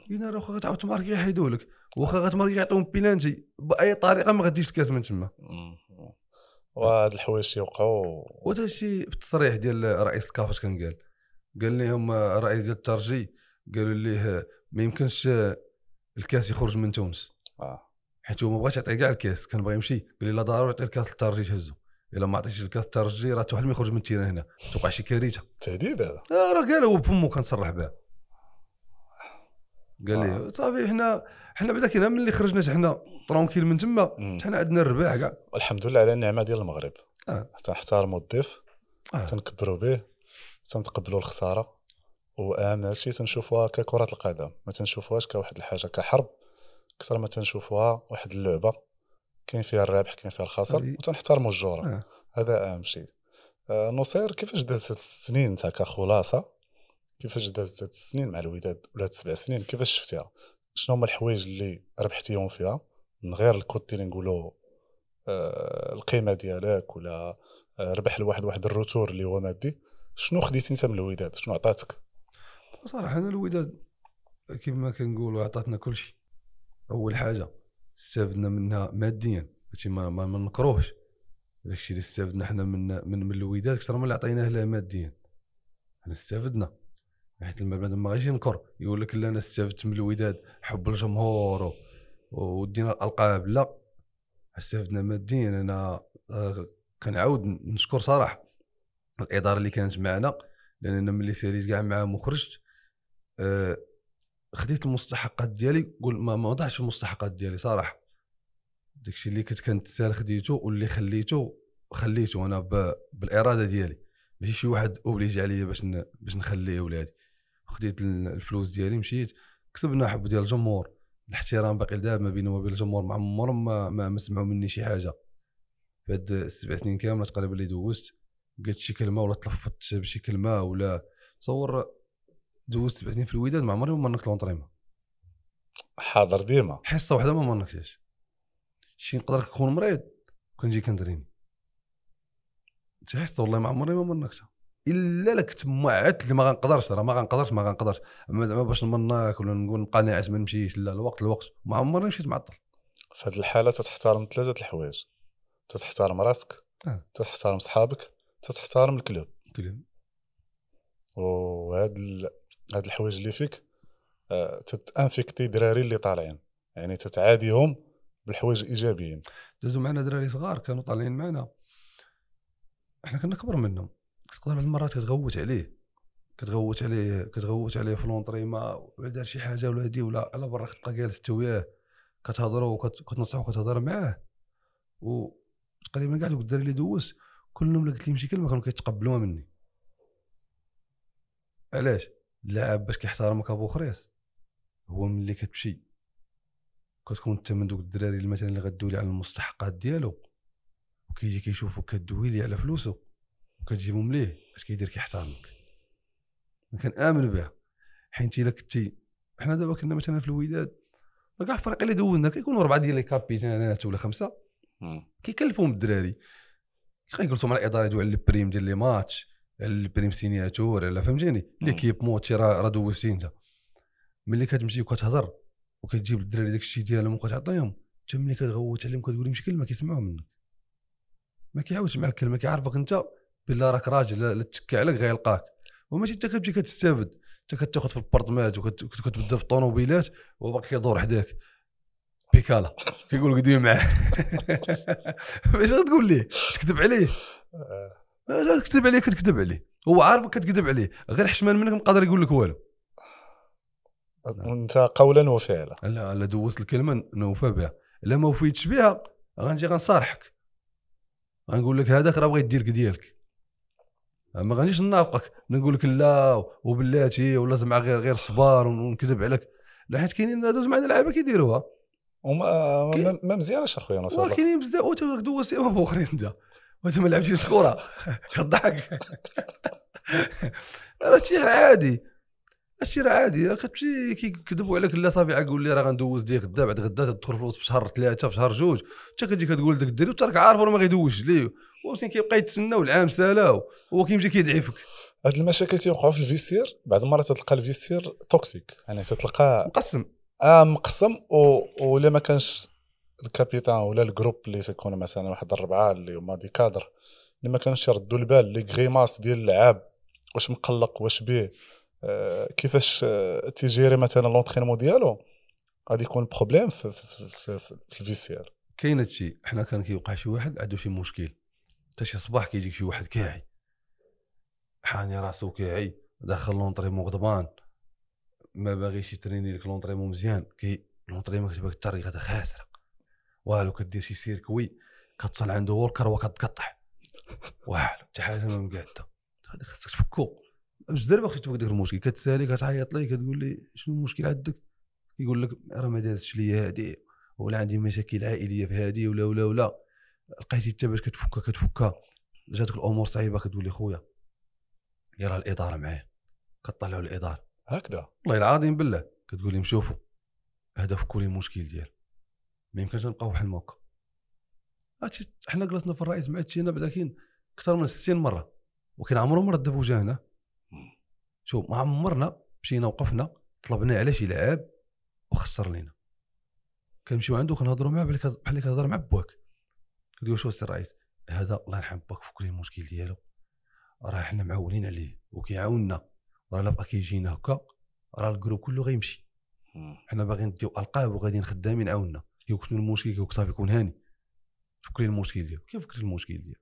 قلنا راه واخا غتعاود تماركي يحيدوه لك واخا غتماركي يعطيهم بيلانتي باي طريقه ما غاديش الكاس من تما وهاد الحوايج تيوقعوا وهذا الشيء في التصريح ديال رئيس الكافاش كان قال قال لهم رئيس ديال الترجي قالوا ليه ما يمكنش الكاس يخرج من تونس اه حيت هو ما بغاش يعطي كاع الكاس كان باغي يمشي قال لي لا ضروري يعطي الكاس للترجي تهزو الا ما عطيتش الكاس الترجي راه توحل ما يخرج من التيران هنا توقع شي كارثه تهديد هذا آه راه قال هو بفمو كنصرح بها قال لي آه. صافي حنا حنا بعدا كاين من ملي خرجنا حنا ترونكيل من تما حنا عندنا الرباح كاع الحمد لله على النعمه ديال المغرب آه. تنحترموا الضيف آه. تنكبروا به تنتقبلوا الخساره واهم هادشي تنشوفوها ككره القدم ما تنشوفوهاش كواحد الحاجه كحرب اكثر ما تنشوفوها واحد اللعبه كاين فيها الربح كاين فيها الخسر وتنحترموا الجوره آه. هذا اهم شيء آه نصير كيفاش دازت السنين انت كخلاصه كيفاش دازت السنين مع الوداد ولا سبع سنين كيفاش شفتيها شنو هما الحوايج اللي ربحتيهم فيها من غير الكود اللي نقولوا آه القيمه ديالك ولا آه، ربح الواحد واحد الروتور اللي هو مادي شنو خديتي انت من الوداد شنو عطاتك صراحه انا الوداد كما كنقولوا عطاتنا كل شيء اول حاجه استفدنا منها ماديا هادشي ما, ما, نكروهش داكشي اللي استفدنا حنا من من, من الوداد اكثر من اللي عطيناه لها ماديا حنا استفدنا حيت المبنى ما غاديش ينكر يقول لك لا انا استفدت من الوداد حب الجمهور ودينا الالقاب لا استفدنا ماديا انا آه، كنعاود نشكر صراحه الاداره اللي كانت معنا لان ملي ساليت كاع معاهم وخرجت أه خديت المستحقات ديالي قول ما, ما وضعش المستحقات ديالي صراحه داكشي اللي كنت كنتسال خديته واللي خليته خليته انا ب... بالاراده ديالي ماشي شي واحد اوبليج عليا باش ن... باش نخليه ولادي خديت الفلوس ديالي مشيت كسبنا حب ديال الجمهور الاحترام باقي لدابا ما بيني وبين بين الجمهور ما عمرهم ما... ما ما سمعوا مني شي حاجه في هاد السبع سنين كامله تقريبا اللي دوزت قلت شي كلمه ولا تلفظت بشي كلمه ولا تصور دوزت سنين في الوداد ما عمرني ما مرنت لونطريمون حاضر ديما حصه واحده ما مرنتهاش شي نقدر نكون مريض كنجي كندريني شي حصه والله ما عمرني ما مرنتها الا لك تمعت اللي ما غنقدرش راه ما غنقدرش ما غنقدرش اما زعما باش نمناك ولا نقول نبقى ما نمشيش لا الوقت الوقت ما عمرني مشيت معطل في هذه الحاله تتحترم ثلاثه الحوايج تتحترم راسك آه. تتحترم صحابك تتحترم الكلوب الكلوب وهذا هاد الحوايج اللي فيك آه، تتانفيكتي دراري اللي طالعين يعني تتعاديهم بالحوايج الايجابيين دازو معنا دراري صغار كانوا طالعين معنا احنا كنا كبر منهم كتقدر بعض المرات كتغوت عليه كتغوت عليه كتغوت عليه في لونطريما ولا دار شي حاجه ولا هدي ولا على برا كتلقى جالس انت وياه كتهضروا وكتنصحوا كتهضر معاه وتقريبا كاع دوك الدراري اللي دوزت كلهم اللي قلت لهم شي كلمه كانوا كيتقبلوها مني علاش اللاعب باش كيحترمك ابو خريص هو ملي كتمشي كتكون انت من دوك الدراري مثلا اللي غدولي على المستحقات ديالو وكيجي كيشوفك لي على فلوسو وكتجيبهم ليه اش كيدير كيحترمك كنامن بها حيت الا كنتي حنا دابا كنا مثلا في الوداد كاع الفرق اللي دوزنا كيكونوا اربعه ديال لي كابيتانات ولا خمسه كيكلفهم الدراري كيجلسوا مع الاداره يدويو على البريم ديال لي ماتش البريم سينياتور على فهمتيني ليكيب تي راه دوزتي انت ملي كتمشي وكتهضر وكتجيب الدراري داكشي ديالهم وكتعطيهم انت ملي كتغوت عليهم كتقول لهم شي كلمه كيسمعوا منك ما كيعاودش معاك كلمه كيعرفك انت بلا راك راجل لا تكى عليك غيلقاك وماشي انت كتجي كتستافد انت كتاخذ في البارطمات وكتبدل في الطونوبيلات وباقي كيدور حداك بيكالا كيقول لك معاه باش [laughs] غتقول ليه تكذب عليه آه. كتكذب عليه كتكذب عليه هو عارف كتكذب عليه غير حشمان منك ما قادر يقول لك والو انت قولا وفعلا لا لا دوزت الكلمه نوفى بها الا ما وفيتش بها غنجي غنصارحك غنقول لك هذاك راه بغى يديرك ديالك ما غنجيش نافقك نقول لك لا وبلاتي ولا تسمع غير غير صبار ونكذب عليك لا حيت كاينين دوز معنا لعابه كيديروها وما ما مزيانش اخويا نصر كاينين بزاف ودوزت ايام اخرين انت وانت ما لعبتيش الكره راه شي عادي هادشي راه عادي كتمشي كيكذبوا عليك لا صافي قول لي راه غندوز ديك غدا بعد غدا تدخل فلوس في شهر ثلاثه في شهر جوج حتى كتجي كتقول داك الدري وتراك راك عارف راه ما غيدوزش ليه ومسكين كيبقى يتسنى والعام سالا هو كيمشي كيدعي فيك هاد المشاكل تيوقعوا في الفيسير بعض المرات تتلقى الفيسير توكسيك يعني تتلقى مقسم اه مقسم و... ولا ما كانش الكابيتان ولا الجروب اللي سيكون مثلا واحد الربعه اللي هما دي كادر اللي ما كانش يردوا البال لي غريماس ديال اللعاب واش مقلق واش بيه آه، كيفاش آه، تيجيري مثلا لونترينمون ديالو غادي يكون بروبليم في, في, في, في الفيسير كاين هادشي حنا كان كيوقع شي واحد عنده شي مشكل حتى شي صباح كيجيك شي واحد كاعي حاني راسو كاعي داخل لونطريمون غضبان ما باغيش يتريني لك لونطريمون مزيان كي لونطريمون كتبان الطريقه خاسره والو كدير شي سيركوي كتصل عنده وولكر وكتقطع والو حتى حاجه ما مقعده هذا خاصك تفكو بزاف باغي تفك داك المشكل كتسالي كتعيط ليه كتقول لي شنو المشكل عندك يقول لك راه ما دازتش ليا هادي ولا عندي مشاكل عائليه في هادي ولا ولا ولا لقيتي انت باش كتفكها كتفكها جاتك الامور صعيبه كتقول لي خويا يرى الاداره معايا كطلعوا الاداره هكذا والله العظيم بالله كتقول لهم شوفوا هذا فكوا لي المشكل ديالو ما يمكنش نبقاو بحال الموقع هكا هادشي حنا جلسنا في الرئيس مع تشينا بعدا كاين اكثر من 60 مره وكان عمره ما رد وجهنا شوف ما عمرنا مشينا وقفنا طلبنا على شي لعاب وخسر لينا كنمشيو عنده كنهضروا معاه بحال اللي كتهضر مع بواك كتقول شو السي الرئيس هذا الله يرحم باك فكر المشكل ديالو راه حنا معولين عليه وكيعاوننا راه الا بقى كيجينا هكا راه الجروب كله غيمشي حنا باغيين نديو القاب وغادي خدامين عاونا كيوقت المشكل كيوقت صافي كون هاني فكري المشكل ديالو كيف فكري المشكل ديالو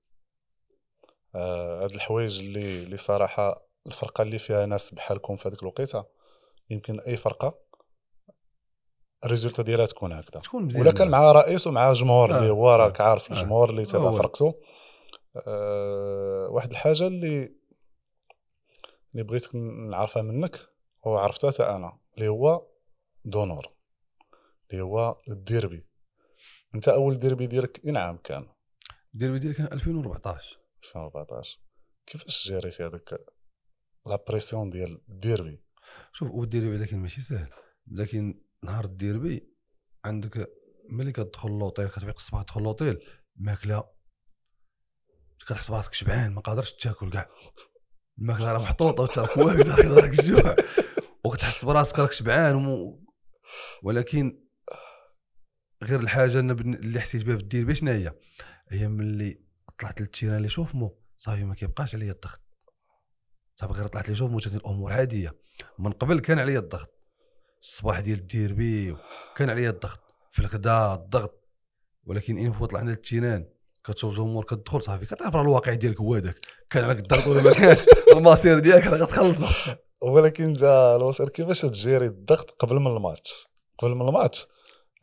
آه، هاد الحوايج اللي اللي صراحه الفرقه اللي فيها ناس بحالكم في هذيك الوقيته يمكن اي فرقه الريزولتا ديالها تكون هكذا تكون ولا كان مع رئيس ومع جمهور آه. اللي هو راك عارف آه. الجمهور آه. اللي تابع آه، فرقته أه واحد الحاجه اللي اللي بغيتك نعرفها منك وعرفتها حتى انا اللي هو دونور اللي هو الديربي انت اول ديربي ديالك اي نعام كان الديربي ديالي كان 2014 2014 كيفاش جريتي هذاك لا بريسيون ديال الديربي شوف هو الديربي لكن ماشي سهل لكن نهار الديربي عندك ملي كتدخل لوطيل كتفيق الصباح تدخل لوطيل الماكله كتحس براسك شبعان ما قادرش تاكل كاع الماكله راه محطوطه وانت راك واقف راك الجوع وكتحس براسك راك شبعان ولكن غير الحاجه انا اللي حسيت بها في الديربي باش هي هي ملي طلعت للتيران اللي مو صافي ما كيبقاش عليا الضغط صافي غير طلعت لي شوفمو كانت الامور عاديه من قبل كان عليا الضغط الصباح ديال الديربي كان عليا الضغط في الغداء الضغط ولكن ان فوا طلعنا للتيران كتشوف الجمهور كتدخل صافي كتعرف راه الواقع ديالك هو هذاك كان عليك الضغط ولا ما كانش [laughs] المصير ديالك راه غتخلصه ولكن انت الوصير كيفاش تجيري الضغط قبل من الماتش قبل من الماتش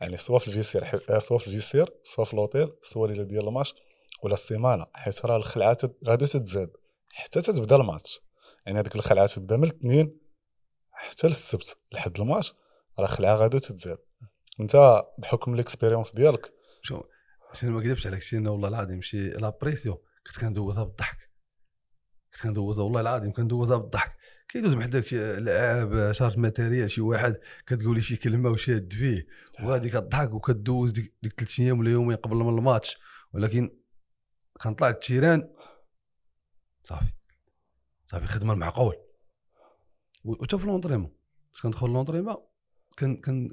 يعني سوا في الفيسير سوا في آه، الفيسير سوا في لوطيل سوا ليله ديال الماتش ولا السيمانه حيت راه الخلعه غادي تتزاد حتى تتبدا الماتش يعني هذيك الخلعه تبدا من الاثنين حتى للسبت لحد الماتش راه الخلعه غادي تتزاد انت بحكم الاكسبيريونس ديالك شوف عشان ما كذبش عليك شي والله العظيم شي لابريسيون كنت كندوزها بالضحك كنت كندوزها والله العظيم كندوزها بالضحك كيدوز بحال داك العاب شارت ماتيريال شي واحد كتقولي شي كلمه وشاد فيه وغادي كضحك وكدوز ديك ثلاث ايام ولا يومين قبل من الماتش ولكن كنطلع التيران صافي صافي خدمه المعقول وحتى في لونطريمون باش كندخل لونطريمون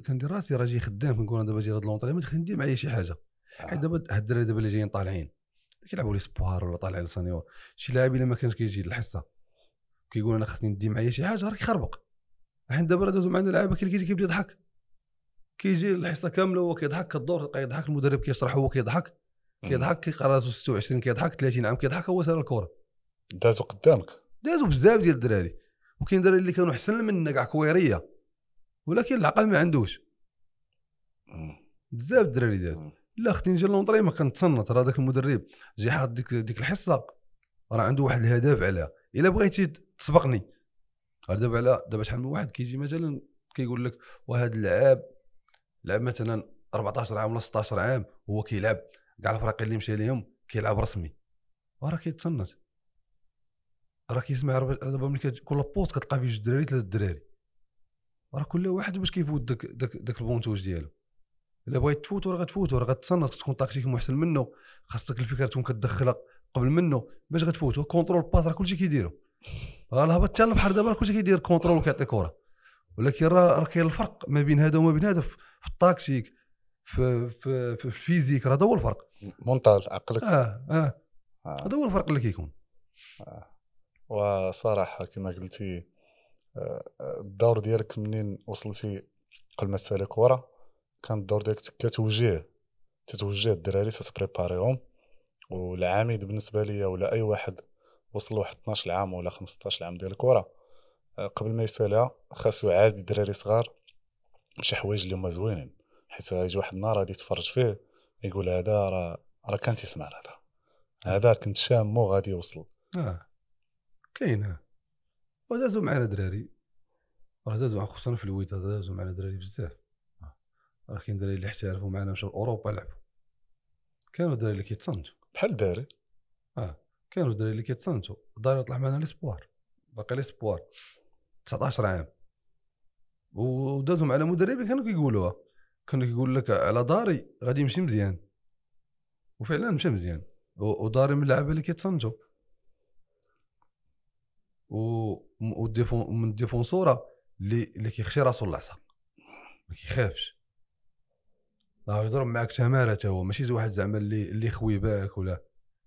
كندير راسي راه جاي خدام كنقول انا دابا جاي هذا لونطريمون خلينا ندير معايا شي حاجه آه. حيت دابا هاد الدراري دابا اللي جايين طالعين كيلعبوا لي سبوار ولا طالعين سانيور شي لاعب الا ما كانش كيجي للحصه كيقول انا خاصني ندي معايا شي حاجه راه كيخربق الحين دابا راه دازو معنا لعابه كي كيجي كيبدا يضحك كيجي الحصه كامله هو كيضحك كدور كيضحك المدرب كيشرح هو كيضحك كيضحك كيقرا راسو 26 كيضحك 30 عام كيضحك هو سال الكره دازو قدامك دازو بزاف ديال الدراري وكاين دراري اللي كانوا احسن منا كاع كويريه ولكن العقل ما عندوش بزاف الدراري دازو لا اختي نجي لونطري ما كنتصنت راه داك المدرب جي حاط ديك ديك الحصه راه عنده واحد الهدف عليها الا بغيتي سبقني غير دابا على دابا شحال من واحد كيجي مثلا كيقول لك واحد اللعاب لعب مثلا 14 عام ولا 16 عام هو كيلعب كاع الفرق اللي مشى ليهم كيلعب رسمي وراه كيتصنت راه كيسمع دابا ملي كل بوست كتلقى فيه جوج دراري ثلاثه دراري راه كل واحد باش كيفوت داك داك داك البونتوج ديالو الا بغيت تفوت راه غتفوت راه غتصنت خصك تكون تاكتيك محسن منه خاصك الفكره تكون كتدخلها قبل منه باش غتفوت وكونترول باس راه كلشي كيديرو الهبط حتى البحر دابا كلشي كيدير كونترول وكيعطي كره ولكن راه راه كاين الفرق ما بين هذا وما بين هذا في الطاكتيك في في في الفيزيك راه هذا هو الفرق مونتاج عقلك اه اه, آه. هذا آه. هو الفرق اللي كيكون آه. وصراحه كما قلتي آه، آه، الدور ديالك منين وصلتي قبل ما تسالي كره كان الدور ديالك كتوجيه تتوجيه الدراري تتبريباريهم والعميد بالنسبه ليا ولا اي واحد وصل واحد 12 عام ولا 15 عام ديال الكره آه، قبل ما يسالها خاصو عادي دراري صغار شي حوايج اللي هما زوينين حيت غيجي واحد النهار غادي يتفرج فيه يقول هذا راه راه كان تيسمع هذا هذا كنت شامو غادي يوصل اه كاين آه. ودازو معنا دراري راه دازو خصوصا في الويت دازو معنا دراري بزاف آه. راه كاين دراري اللي احترفوا معنا مشاو لاوروبا لعبوا كانوا دراري اللي كيتصنتوا بحال داري اه كانوا الدراري اللي كيتصنتوا الدار طلع معنا ليسبوار باقي ليسبوار 19 عام ودازهم على مدربين كانوا كيقولوها كانوا كيقول لك على داري غادي يمشي مزيان وفعلا مشى مزيان وداري من اللعابه اللي كيتصنتوا من الديفونسوره اللي اللي كيخشي راسو العصا ما كيخافش راه يضرب معاك تماره هو ماشي واحد زعما اللي اللي خوي باك ولا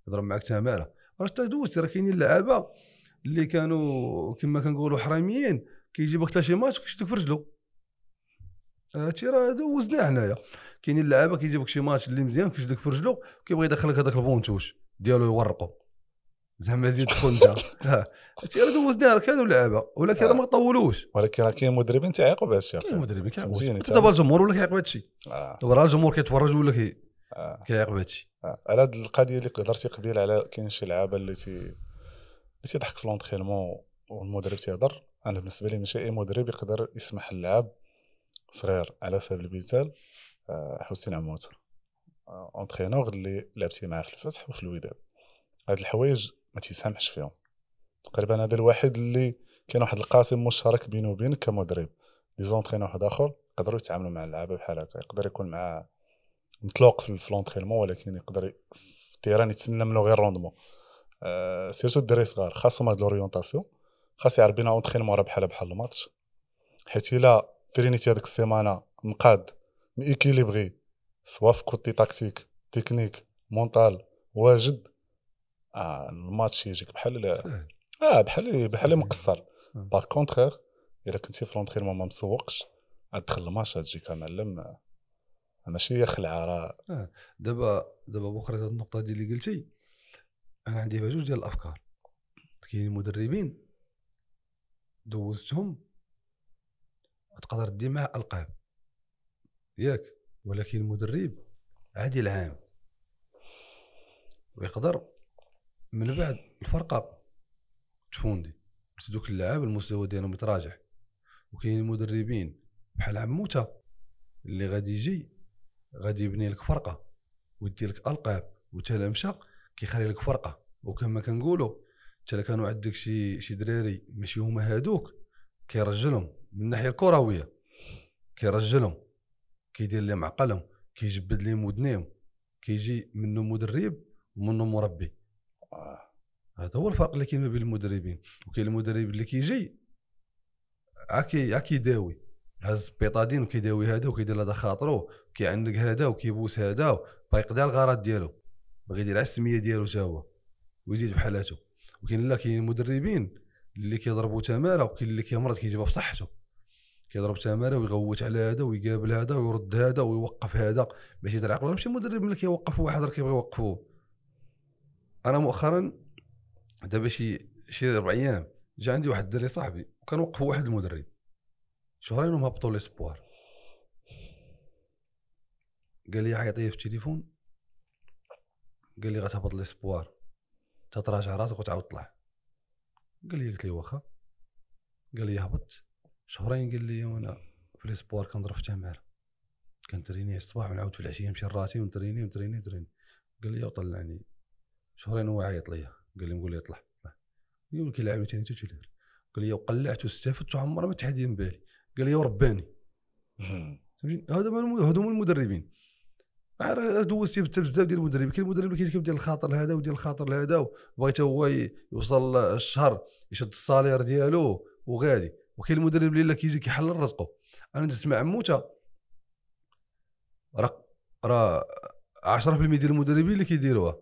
يضرب معاك تماره راه حتى دوزت راه كاينين اللعابه اللي كانوا كما كنقولوا حراميين كيجيبوك حتى شي ماتش كيشدك في رجلو هادشي راه دوزناه حنايا كاينين اللعابه كيجيبوك شي ماتش اللي مزيان كيشدك في رجلو كيبغي يدخلك هذاك البونتوش ديالو يورقو زعما زيد تكون [laughs] انت هادشي راه دوزنا راه كانوا لعابه ولكن راه ما طولوش ولكن راه كاين مدربين تيعيقوا بهذا الشيء كاين مدربين كيعيقوا دابا الجمهور ولا كيعيق بهذا الشيء آه. دابا راه الجمهور كيتفرج ولا كي كيعقب كيعرف هادشي على هاد القضيه اللي قدرتي قبيل على كاين شي لعابه اللي تي اللي تيضحك في لونترينمون والمدرب تيهضر انا بالنسبه لي ماشي اي مدرب يقدر يسمح للعاب صغير على سبيل المثال آه، حسين عموتر اونترينور آه، اللي لعبتي معاه في الفتح وفي الوداد هاد الحوايج ما تيسامحش فيهم تقريبا هذا الواحد اللي كاين واحد القاسم مشترك بينه وبينك كمدرب دي زونترينور واحد اخر يقدروا يتعاملوا مع اللعابه بحال هكا يقدر يكون مع مطلوق في لونترينمون ولكن يقدر في التيران يتسنى منه غير روندمون آه، سيرتو الدراري صغار خاصهم هاد لورينتاسيون خاص يعرف بينا اونترينمون راه بحال بحال الماتش حيت الا ترينيتي هذيك السيمانه مقاد ميكيليبغي سوا في كوتي تاكتيك تكنيك مونطال واجد آه الماتش يجيك بحال اه بحال بحال مقصر باغ كونتخيغ الا كنتي في لونترينمون ما مسوقش غتدخل الماتش غاتجيك معلم ماشي هي خلعه راه آه. دابا دابا بوخرى هذه النقطه دي اللي قلتي انا عندي فيها جوج ديال الافكار كاينين مدربين دوزتهم تقدر دير معاه القاب ياك ولكن المدرب عادي العام ويقدر من بعد الفرقه تفوندي دوك اللعاب المستوى ديالهم يتراجع وكاين مدربين بحال عموته اللي غادي يجي غادي يبني لك فرقه ويدي لك القاب وتا مشى كيخلي لك فرقه وكما كنقولوا حتى كانوا عندك شي شي دراري ماشي هما هادوك كيرجلهم من الناحيه الكرويه كيرجلهم كيدير لهم عقلهم كيجبد لهم ودنيهم كيجي منه مدرب ومنه مربي هذا هو الفرق اللي كاين ما بين المدربين وكاين المدرب اللي كيجي عا كيداوي هز بيطادين وكيداوي هذا وكيدير هذا خاطرو كيعنق هذا وكيبوس هذا باغي الغرض ديالو باغي يدير السميه ديالو حتى هو ويزيد بحالاته وكاين لا كاين مدربين اللي كيضربوا تماره وكاين اللي كيمرض كيجيبها في صحته كيضرب تماره ويغوت على هذا ويقابل هذا ويرد هذا ويوقف هذا باش يدير عقله ماشي مدرب ملي كيوقف واحد راه كيبغي يوقفه انا مؤخرا دابا شي شي ربع ايام جا عندي واحد الدري صاحبي وكان وقف واحد المدرب شهرين ومهبطوا الاسبوار قال لي عيط إيه في التليفون قال لي غتهبط الاسبوار تتراجع راسك وتعاود طلع قال لي قلت لي واخا قال لي هبط شهرين قال لي وانا في الاسبوار كنضرب في تمار كنتريني الصباح ونعاود في العشيه نمشي لراسي ونتريني ونتريني ونتريني قال لي وطلعني شهرين هو عيط ليا قال لي نقول لي طلع يقول لك لعبتين تجي قال لي وقلعت واستفدت وعمر ما تحدي من بالي قال لي رباني هذا هذوما المدربين دوزت حتى بزاف ديال المدربين كاين المدرب اللي كيركب ديال الخاطر هذا ودير الخاطر هذا وبغيت هو يوصل الشهر يشد الصالير ديالو وغادي وكاين المدرب اللي كيجي كيحلل رزقه انا جلست مع عموته راه راه 10% ديال المدربين اللي كيديروها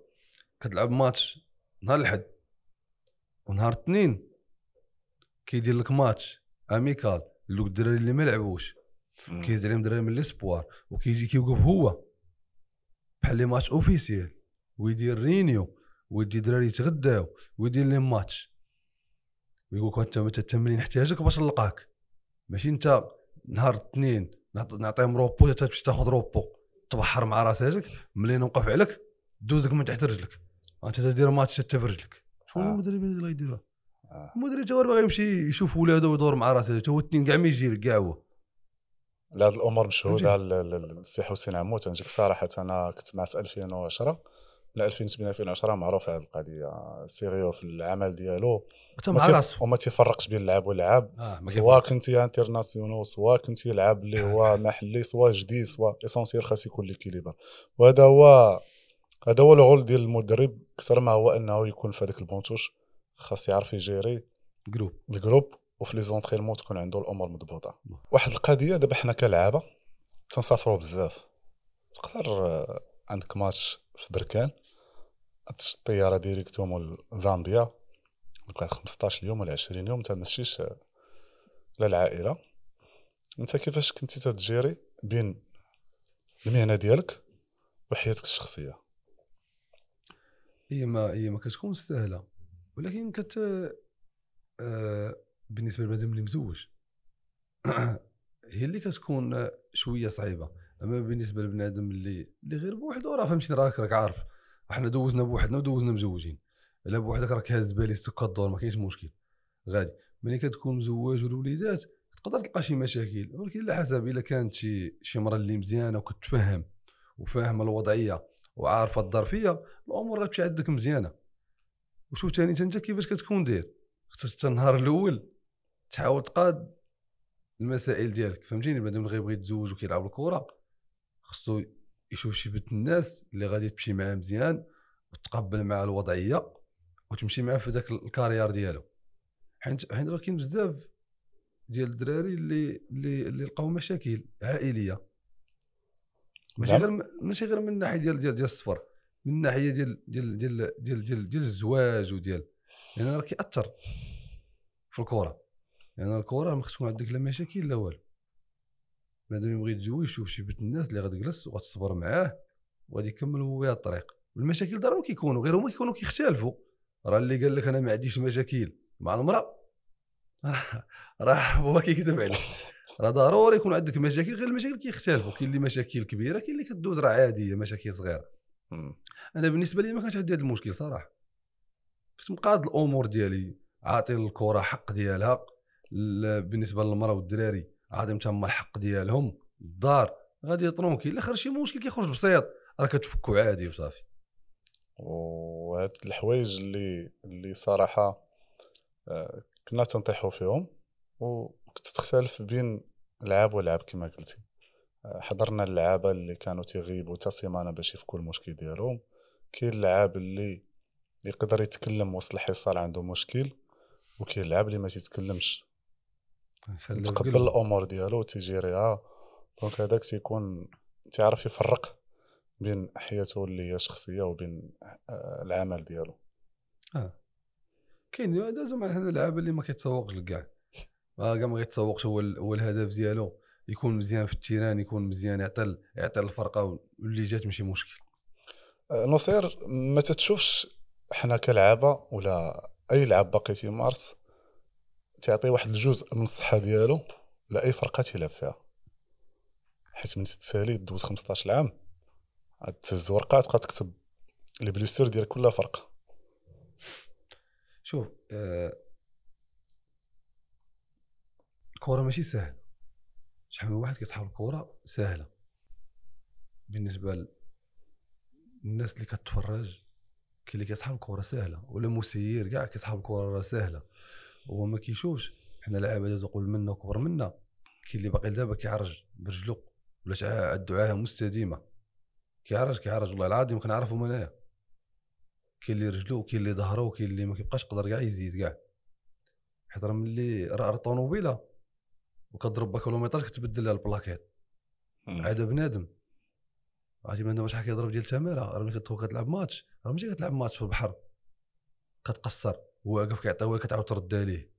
كتلعب ماتش نهار الاحد ونهار الاثنين كيدير لك ماتش اميكال دوك الدراري اللي ما لعبوش كيهز عليهم دراري من ليسبوار وكيجي كيوقف هو بحال لي ماتش اوفيسيال ويدير رينيو ويدي دراري يتغداو ويدير لي ماتش ويقول لك انت متى التمرين احتياجك باش نلقاك ماشي انت نهار الاثنين نعطيهم روبو تمشي تاخذ روبو تبحر مع راسك ملي نوقف عليك دوزك من تحت رجلك انت تدير ماتش حتى في رجلك شكون المدربين آه. اللي يديروها آه. المدرب تا هو باغي يمشي يشوف ولاده ويدور مع راسه تا هو كاع ما يجي لك كاع هو لا الامور مشهوده السي حسين عمو تنجيك صراحه انا كنت معاه في 2010 لا 2008 2010 معروف هذه القضيه سيريو في العمل ديالو تف... وما تيفرقش بين اللعاب واللعاب آه سواء كنتي انترناسيونال سواء كنتي لعاب اللي هو [laughs] محلي سواء جديد سواء اسونسيال خاص يكون ليكيليبر وهذا هو هذا هو الغول ديال المدرب اكثر ما هو انه يكون في هذاك البونتوش خاص يعرف يجيري جروب الجروب وفي لي زونترينمون تكون عنده الامور مضبوطه واحد القضيه دابا حنا كلعابه تنسافروا بزاف تقدر آه، عندك ماتش في بركان الطياره ديريكتوم لزامبيا دوك 15 يوم ولا 20 يوم تمشيش آه، للعائله انت كيفاش كنتي تتجيري بين المهنه ديالك وحياتك الشخصيه هي ما هي ما كتكون سهله ولكن كت آه، بالنسبه للبنادم اللي مزوج [clears throat] هي اللي كتكون شويه صعيبه اما بالنسبه للبنادم اللي اللي غير بوحدو راه فهمتي راك راك عارف احنا دوزنا بوحدنا ودوزنا مزوجين الا بوحدك راك هاز بالي السكه الدور ما كاينش مشكل غادي ملي كتكون مزوج والوليدات تقدر تلقى شي مشاكل ولكن على حسب الا كانت شي شي مرا اللي مزيانه وكتفهم وفاهمه الوضعيه وعارفه الظرفيه الامور غتمشي عندك مزيانه وشوف ثاني انت كيفاش كتكون داير خصك حتى النهار الاول تحاول تقاد المسائل ديالك فهمتيني بنادم اللي غيبغي يتزوج وكيلعب الكره خصو يشوف شي بنت الناس اللي غادي تمشي معاه مزيان وتقبل معاه الوضعيه وتمشي معاه في ذاك الكارير ديالو حيت حيت راه كاين بزاف ديال الدراري اللي اللي اللي لقاو مشاكل عائليه ماشي غير ماشي غير من الناحيه ديال ديال, ديال السفر من الناحيه ديال ديال ديال ديال ديال, ديال الزواج وديال لان يعني راه كياثر في الكره لان يعني الكره ما خصكم عندك لا مشاكل لا والو مادام يبغي يتزوج يشوف شي بنت الناس اللي غتجلس وغتصبر معاه وغادي يكمل هو بها الطريق والمشاكل دارهم كيكونوا غير هما كيكونوا كيختلفوا راه اللي قال لك انا ما عنديش مشاكل مع المراه [laughs] راه هو كيكذب عليك راه ضروري يكون عندك مشاكل غير المشاكل كيختلفوا كاين اللي مشاكل كبيره كاين اللي كدوز راه عاديه مشاكل صغيره انا بالنسبه لي ما كانش عندي هذا المشكل صراحه كنت مقاد الامور ديالي عاطي الكره حق ديالها بالنسبه للمراه والدراري عاطيهم تما الحق ديالهم الدار غادي ترونكي الا خرج شي مشكل كيخرج بسيط راه كتفكو عادي وصافي وهاد الحوايج اللي اللي صراحه آه، كنا تنطيحوا فيهم وكنت تختلف بين العاب والعاب كما قلتي حضرنا اللعابه اللي كانوا تغيبوا حتى سيمانه باش يفكوا المشكل ديالهم كاين اللعاب اللي يقدر يتكلم وسط الحصار عنده مشكل وكاين اللعاب اللي ما تيتكلمش تقبل الامور ديالو تيجيريها دونك هذاك تيكون تيعرف يفرق بين حياته اللي هي شخصيه وبين آه، العمل ديالو اه كاين دازو زعما هذا اللعابه اللي ما كيتسوقش لكاع ما كاع ما هو الهدف ديالو يكون مزيان في التيران يكون مزيان يعطي يعطي الفرقه واللي جات ماشي مشكل أه، نصير ما تتشوفش حنا كلعابه ولا اي لعاب باقي تيمارس تعطي واحد الجزء من الصحه ديالو لاي فرقه تيلعب فيها حيت من تتسالي دوز 15 عام عاد تهز ورقه تبقى تكتب لي بلوسور ديال كل فرقه شوف الكره آه... ماشي سهل شحال من واحد كيصحاب الكره سهله بالنسبه للناس اللي كتفرج كاين اللي كيصحاب الكره سهله ولا مسير كاع كيصحاب الكره سهله هو ما كيشوفش حنا لعابه دازوا قبل منا وكبر منا كاين اللي باقي دابا كيعرج برجلو ولا الدعاء مستديمه كيعرج كيعرج والله العظيم كنعرفهم انايا كاين اللي رجلو وكاين اللي ظهرو وكاين اللي ما كيبقاش قدر كاع يزيد كاع حيت راه ملي راه الطونوبيله وكضرب باكلوميتاج كتبدل البلاكيت عاد بنادم عرفتي بنادم شحال كيضرب ديال التماره راه ملي كتدخل كتلعب ماتش راه ماشي كتلعب ماتش في البحر كتقصر واقف كيعطيوها كتعاود ترد عليه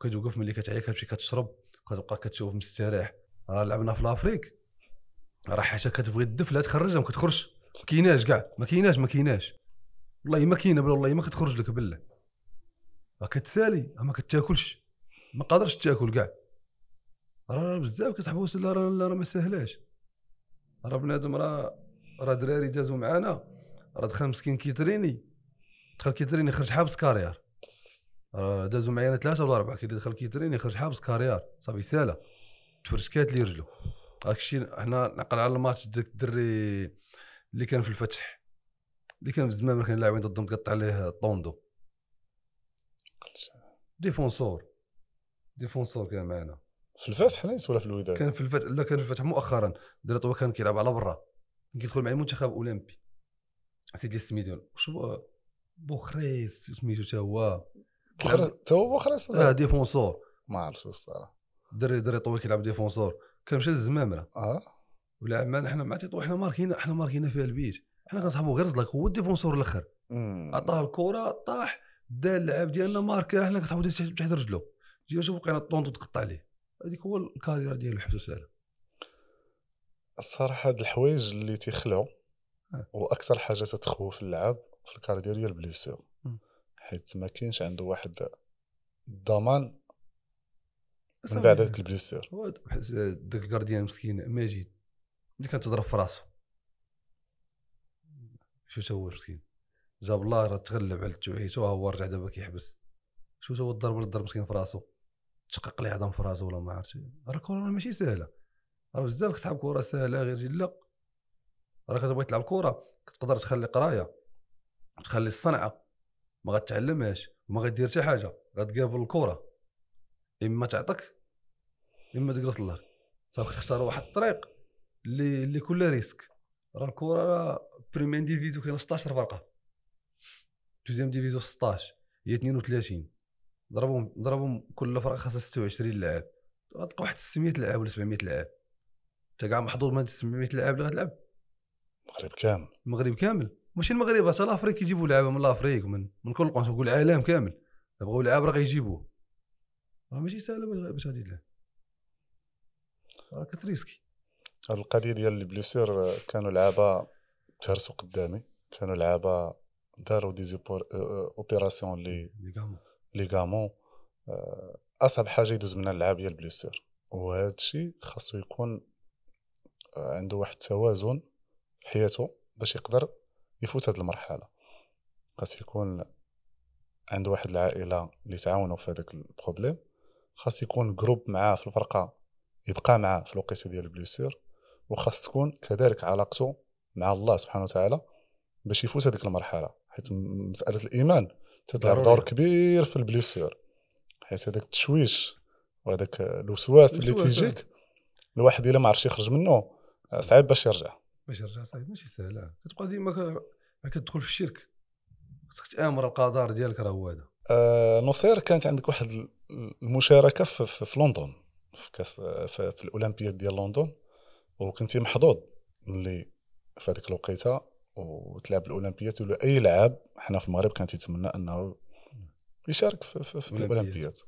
كتوقف ملي كتعيا كتمشي كتشرب كتبقى كتشوف مستريح راه لعبنا في لافريك راه حاشا كتبغي الدفلة لا تخرجها ما كتخرجش ما كايناش كاع ما كايناش ما كايناش والله ما كاينه والله ما كتخرج لك بلا كتسالي ما كتاكلش ما قادرش تاكل كاع راه بزاف كصاحبو لا راه ما سهلاش راه بنادم راه راه دراري دازو معانا راه دخل مسكين كيتريني دخل كيتريني خرج حابس كاريير راه دازو معايا ثلاثه ولا اربعه كي دخل كيتريني خرج حابس كاريير صافي ساله تفرشكات لي رجلو هاكشي حنا نقل على الماتش داك الدري اللي كان في الفتح اللي كان في الزمان كان لاعبين ضدهم تقطع عليه طوندو ديفونسور ديفونسور كان معنا في الفتح حنا ولا في الوداد؟ كان في الفتح لا كان في الفتح مؤخرا دراتوا كان كيلعب على برا كيدخل مع المنتخب الاولمبي سيدي سميدون واش هو بوخريس سميتو تا هو تا هو بوخريس اه ديفونسور ما عرفتش الصراحه دري دري طويل كيلعب ديفونسور كان مشى للزمامره اه ولعب معنا حنا مع تيطو حنا ماركينا حنا ماركينا فيها البيت حنا كنصحبو غير زلاك هو الديفونسور الاخر عطاه الكره طاح دا اللعاب ديالنا ماركا حنا كنصحبو تحت رجلو جينا نشوفو لقينا الطونط تقطع عليه هذيك هو الكارير ديال الحبس سالم الصراحه هاد الحوايج اللي تيخلعوا آه. واكثر حاجه تتخوف اللعب في الكارير ديال هي البليسيو حيت ما كاينش عنده واحد الضمان من بعد هذاك البليسير داك الكارديان مسكين ماجد اللي كان تضرب في راسو شو هو مسكين جاب الله راه تغلب على التوعيته ها هو رجع دابا كيحبس شو هو الضرب اللي ضرب مسكين في راسو تشقق ليه عظم في راسو ولا ما عرفتش راه الكره ماشي سهله راه بزاف كتلعب كره سهله غير لا راه كتبغي تلعب كره كتقدر تخلي قرايه تخلي الصنعه ما غتعلمهاش وما غدير حتى حاجه غتقابل الكره اما تعطك اما تجلس الارض صافي تختار واحد الطريق اللي اللي كلها ريسك راه الكره راه بريمير ديفيزيو كاين 16 فرقه دوزيام ديفيزيو 16 هي 32 ضربهم ضربهم كل فرقه خاصها 26 لاعب غتلقى واحد 600 لاعب ولا 700 لاعب انت كاع محظوظ من 700 لاعب اللي غتلعب المغرب كامل المغرب كامل ماشي المغرب حتى الافريك يجيبوا لعابه من الافريك من, من كل قنص كل العالم كامل بغاو لعاب راه غيجيبوه راه ماشي ساهله باش غادي تلعب راه كتريسكي هاد القضيه ديال لي بليسير آه، كانوا لعابه تهرسوا قدامي كانوا لعابه داروا دي زيبور آه، آه، اوبيراسيون اللي ليغامون آه، اصعب حاجه يدوز منها اللعاب هي البليسير وهذا الشيء خاصو يكون آه، عنده واحد التوازن في حياته باش يقدر يفوت هذه المرحله خاص يكون عنده واحد العائله اللي تعاونه في هذاك البروبليم خاص يكون جروب معاه في الفرقه يبقى معاه في الوقيته ديال البليسير وخاص تكون كذلك علاقته مع الله سبحانه وتعالى باش يفوت هذيك المرحله حيت مساله الايمان تلعب دور كبير في البليسير حيت هذاك التشويش وهذاك الوسواس اللي تيجيك آه. الواحد الا ما عرفش يخرج منه آه، صعيب باش يرجع باش يرجع صعيب ماشي سهل آه. كتبقى ديما كتدخل في الشرك خصك تامر القدر ديالك راه هو هذا آه نصير كانت عندك واحد المشاركه في, في, في لندن في كاس في, في الاولمبياد ديال لندن وكنتي محظوظ اللي في هذيك الوقيته وتلعب الاولمبيات ولا اي لعاب حنا في المغرب كان تيتمنى انه يشارك في, في, في الاولمبيات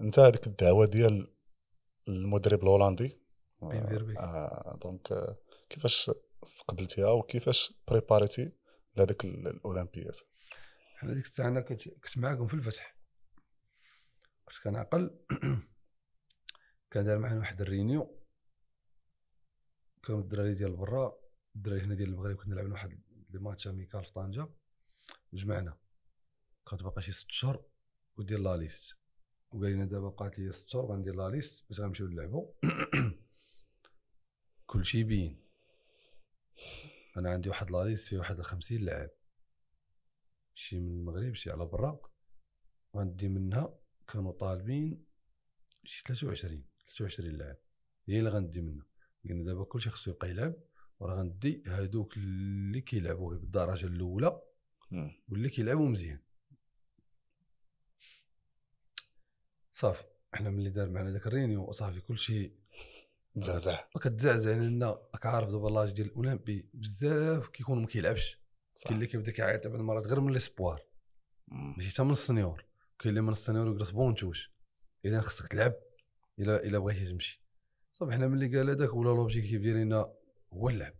انت هذيك الدعوه ديال المدرب الهولندي آه،, آه دونك آه، كيفاش استقبلتيها وكيفاش بريباريتي لهذيك الاولمبيات حنا ديك الساعه انا كنت معاكم في الفتح كنت كنعقل [clears throat] كان داير معنا واحد الرينيو كانوا الدراري ديال برا الدراري هنا ديال المغرب كنا لعبنا واحد لي ماتش اميكال في طنجه جمعنا كانت باقا شي ست شهور ودير لا ليست وقال لنا دابا بقات لي ست شهور غندير لا ليست باش غنمشيو نلعبو [clears throat] كلشي بين انا عندي واحد لا ليست فيها واحد 50 لاعب شي من المغرب شي على برا غندي منها كانوا طالبين شي 23 23 لاعب هي اللي غندي منها قلنا دابا كلشي خصو يبقى يلعب وراه غندي هادوك اللي كيلعبوا غير بالدرجه الاولى واللي كيلعبوا مزيان صافي حنا ملي دار معنا داك الرينيو صافي كلشي تزعزع كتزعزع لان راك عارف دابا لاج ديال الاولمبي بزاف كيكون ما كيلعبش كاين اللي كيبدا كيعيط بعض المرات غير من ليسبوار ماشي حتى من السنيور كاين اللي من السنيور يجلس بونتوش اذا خصك تلعب الا الا بغيتي تمشي صافي حنا ملي قال هذاك ولا لوبجيكتيف ديالنا هو اللعب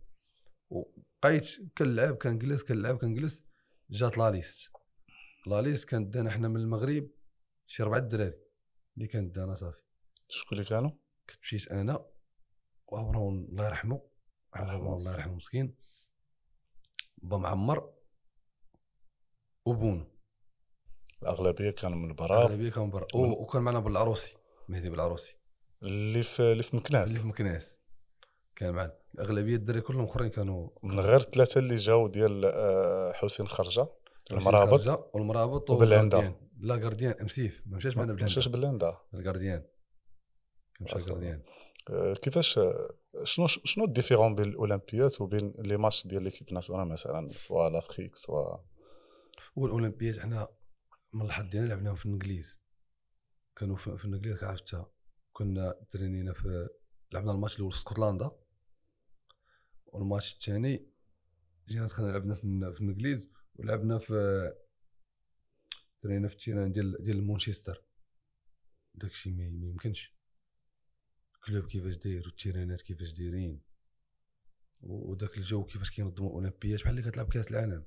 وبقيت كنلعب كنجلس كنلعب كنجلس جات لا ليست لا ليست كانت دانا حنا من المغرب شي ربعه الدراري اللي كانت دانا صافي شكون اللي كانوا؟ كنت مشيت انا وعمرون الله يرحمه الله يرحمه مسكين با معمر وبونو الاغلبيه كانوا من برا الاغلبيه كانوا من برا وكان معنا بالعروسي مهدي بالعروسي اللي في اللي في مكناس اللي في مكناس كان معنا الاغلبيه الدراري كلهم اخرين كانوا من غير الثلاثه اللي جاوا ديال آه، حسين خرجه المرابط والمرابط وبلاندا لا غارديان امسيف ما مشاش معنا بلاندا ما مشاش بلاندا الغارديان مشى غارديان آه، كيفاش آه، شنو شنو الديفيرون بين الاولمبيات وبين لي ماتش ديال ليكيب ناسيونال مثلا سواء لافريك سواء هو الاولمبيات حنا من الحظ ديالنا لعبناهم في الانجليز كانوا في, في الانجليز عرفتها كنا ترينينا في لعبنا الماتش الاول في اسكتلندا والماتش الثاني جينا دخلنا لعبنا في الانجليز ولعبنا في درينا في التيران ديال ديال مانشستر داكشي ما يمكنش الكلوب كيفاش داير والتيرانات كيفاش دايرين وداك الجو كيفاش كينظموا الاولمبيات بحال اللي كتلعب كاس العالم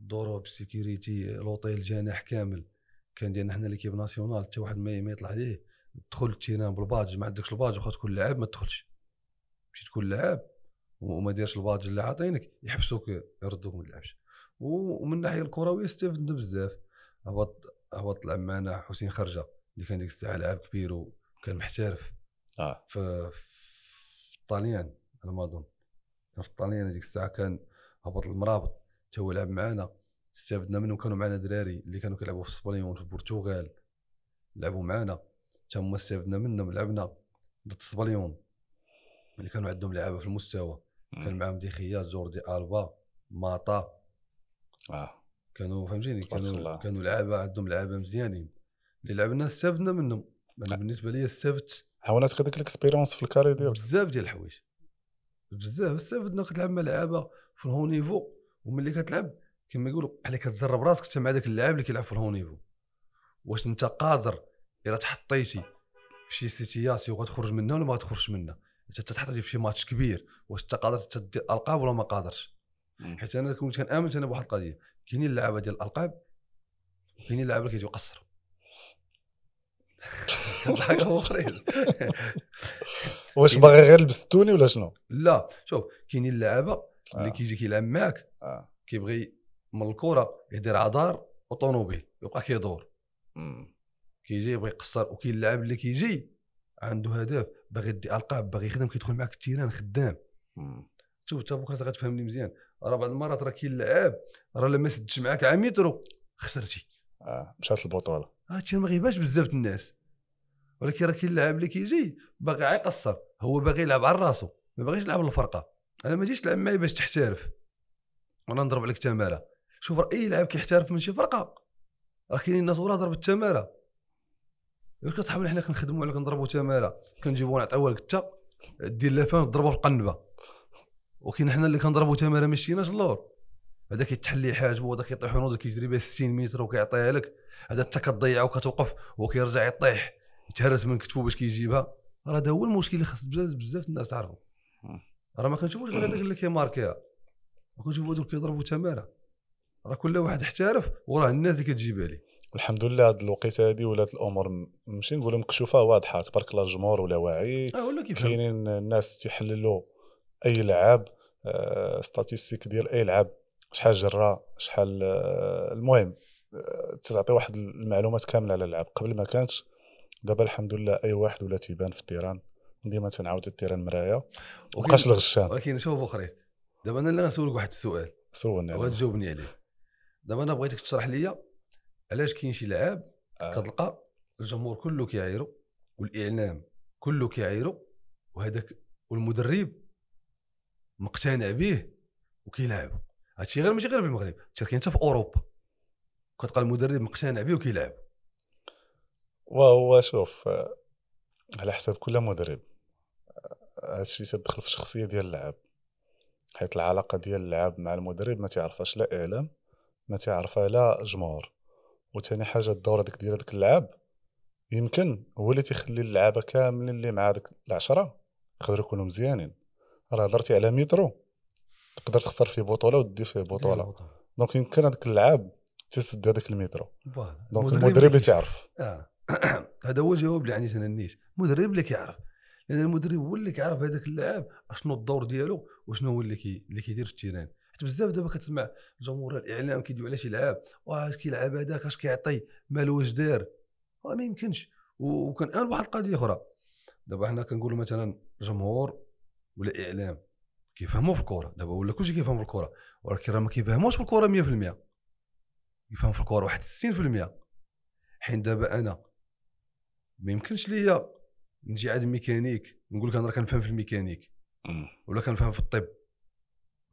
الضروب سيكيريتي لوطيل جناح كامل كان ديالنا حنا ليكيب ناسيونال حتى واحد ما يطلع ليه تدخل التيران بالباج ما عندكش الباج واخا تكون لاعب ما تدخلش مشي تكون لاعب وما دارش الباج اللي عاطينك يحبسوك يردوك من تلعبش ومن الناحيه الكرويه استفدنا بزاف هبط هبط لعب معنا حسين خرجه اللي كان ديك الساعه لاعب كبير وكان محترف اه في الطاليان على ما اظن كان في الطاليان ديك الساعه كان هبط المرابط حتى هو لعب معنا استفدنا منه كانوا معنا دراري اللي كانوا كيلعبوا في اسبانيون في البرتغال لعبوا معنا حتى هما استفدنا منهم لعبنا ضد اسبانيون اللي كانوا عندهم لعابه في المستوى كان معاهم ديخيا جوردي البا ماطا اه كانوا فهمتيني كانوا كانوا لعابه عندهم لعابه مزيانين اللي لعبنا استفدنا منهم انا بالنسبه لي استفدت عاوناتك هذيك الاكسبيرونس في الكاري ديالك بزاف ديال الحوايج بزاف استفدنا كتلعب مع لعابه في الهو نيفو وملي كتلعب كما يقولوا بحال كتجرب راسك انت مع ذاك اللاعب اللي كيلعب في الهو نيفو واش انت قادر الا تحطيتي في شي سيتياسي وغتخرج منها ولا ما غتخرجش منها تتحرج في شي ماتش كبير واش انت قادر تدير القاب ولا ما قادرش حيت انا كنت كنامن انا بواحد القضيه كاينين اللعابه ديال الالقاب كاينين اللعابه اللي كيجيو قصروا كنضحك الاخرين واش باغي غير لبس التوني ولا شنو؟ لا شوف كاينين اللعابه اللي آه. كيجي كيلعب معاك آه. كيبغي من الكره يدير عذار وطونوبيل يبقى كيدور كيجي يبغي يقصر وكاين اللاعب اللي كيجي عنده هدف باغي يدي القاب باغي يخدم كيدخل معك التيران خدام شوف انت بكره غتفهمني مزيان راه بعض المرات راه كاين لعاب راه لما سدش معاك يترو خسرتي اه مشات البطوله آه، هادشي ما غيباش بزاف الناس ولكن راه كاين اللعاب اللي كيجي باغي يقصر هو باغي يلعب على راسو ما باغيش يلعب للفرقه انا ما جيتش تلعب معايا باش تحترف وانا نضرب عليك تماره شوف اي لاعب كيحترف من شي فرقه راه كاينين ناس ورا ضرب التماره قلت صاحبي حنا كنخدموا على كنضربوا تماره كنجيبوها نعطيوها لكتا دير لافان فان في القنبه وكاين حنا اللي كنضربوا تماره ما شيناش اللور هذا كيتحلي حاجبه وهذا كيطيح ونوض كيجري بها 60 متر وكيعطيها لك هذا حتى كتضيع وكتوقف وكيرجع يطيح يتهرس من كتفو باش كيجيبها راه هذا هو المشكل اللي خاص بزاف بزاف الناس تعرفوا راه ما كنشوفوش غير هذاك اللي كيماركيها ما كنشوفوا هذول كيضربوا تماره راه كل واحد احترف وراه الناس اللي كتجيبها ليه الحمد لله هاد الوقيته هادي ولات الامور ماشي نقول مكشوفه واضحه تبارك الله الجمهور ولا واعي كاينين الناس تيحللوا اي لعاب آه ستاتيستيك ديال اي لعاب شحال جرى شحال آه، المهم آه، تعطي واحد المعلومات كامله على اللعب قبل ما كانتش دابا الحمد لله اي واحد ولا تيبان في التيران ديما تنعاود التيران مرايا وبقاش الغشام ولكن شوف اخري دابا انا اللي غنسولك واحد السؤال سولني وغتجاوبني عليه دابا انا بغيتك تشرح لي علاش كاين شي لعاب آه. كتلقى الجمهور كله كيعيرو والاعلام كله كيعيرو وهذاك والمدرب مقتنع به وكيلعبو هادشي غير ماشي غير في المغرب حتى كاين حتى في اوروبا كتلقى المدرب مقتنع به وكيلعب وهو شوف آه، على حسب كل مدرب آه، هادشي تدخل في الشخصيه ديال اللاعب حيت العلاقه ديال اللاعب مع المدرب ما تعرفهاش لا اعلام ما تعرفها لا جمهور وثاني حاجه الدور ديك ديال داك اللعاب يمكن هو اللي تيخلي اللعابه كاملين اللي مع داك العشره يقدروا يكونوا مزيانين راه هضرتي على مترو تقدر تخسر فيه بطوله ودي فيه بطوله دونك يمكن هذاك اللعاب تسد هذاك المترو دونك المدرب اللي تيعرف آه. [clears throat] هذا هو الجواب اللي عنيت انا نيت المدرب اللي كيعرف لان المدرب هو اللي كيعرف هذاك اللاعب اشنو الدور ديالو وشنو هو اللي كي اللي كيدير في التيران بزاف دابا كتسمع جمهور الاعلام كيدوي على شي لعاب واش كيلعب هذاك اش كيعطي مال واش داير راه ما يمكنش وكنآن واحد القضيه اخرى دابا حنا كنقولوا مثلا جمهور ولا اعلام كيفهموا في الكره دابا ولا كلشي كيفهم في الكره ولكن راه ما كيفهموش في الكره 100% يفهم في الكره واحد 60% حين دابا انا ما يمكنش ليا نجي عند ميكانيك نقول لك انا راه كنفهم في الميكانيك ولا كنفهم في الطب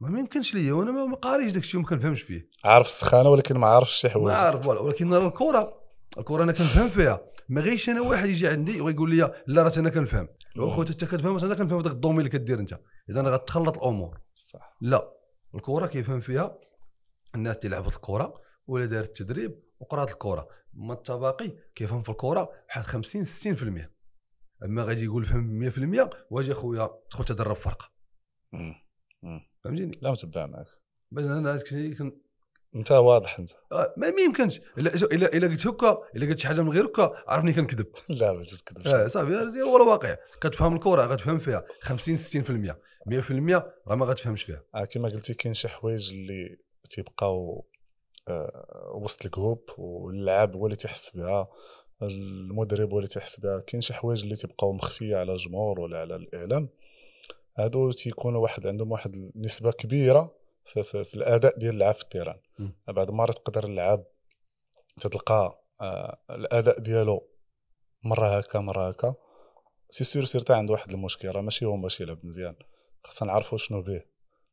ما يمكنش ليا وانا ما قاريش داك الشيء وما كنفهمش فيه عارف السخانه ولكن ما عارفش شي حوايج ما عارف ولكن الكره الكره انا كنفهم فيها ما غيش انا واحد يجي عندي ويقول لي لا راه انا كنفهم خويا انت كتفهم انا كنفهم داك الدومين اللي كدير انت اذا غتخلط الامور صح لا الكره كيفهم فيها الناس اللي لعبت الكره ولا دارت التدريب وقرات الكره ما التباقي كيفهم في الكره واحد 50 60% اما غادي يقول فهم 100% واجي اخويا دخل تدرب فرقه فهمتيني لا متبع معك مثلا انا هذاك الشيء كان انت واضح انت آه، ما يمكنش الا الا الا قلت هكا الا قلت شي حاجه من غير هكا عرفني كنكذب [laughs] لا ما تكذبش اه صافي هذا هو الواقع كتفهم الكره غتفهم فيها 50 60% 100% راه ما غتفهمش فيها اه كما قلتي كاين شي حوايج اللي تيبقاو آه وسط الجروب واللاعب هو اللي تيحس بها المدرب هو اللي تيحس بها كاين شي حوايج اللي تيبقاو مخفيه على الجمهور ولا على الاعلام هادو تيكونوا واحد عندهم واحد النسبه كبيره في, في, في الاداء ديال اللعاب في التيران بعض المرات تقدر اللعاب تتلقى آه الاداء ديالو مره هكا مره هكا سي سير سيرتا عنده واحد المشكل راه ماشي هو ماشي يلعب مزيان خاصنا نعرفوا شنو به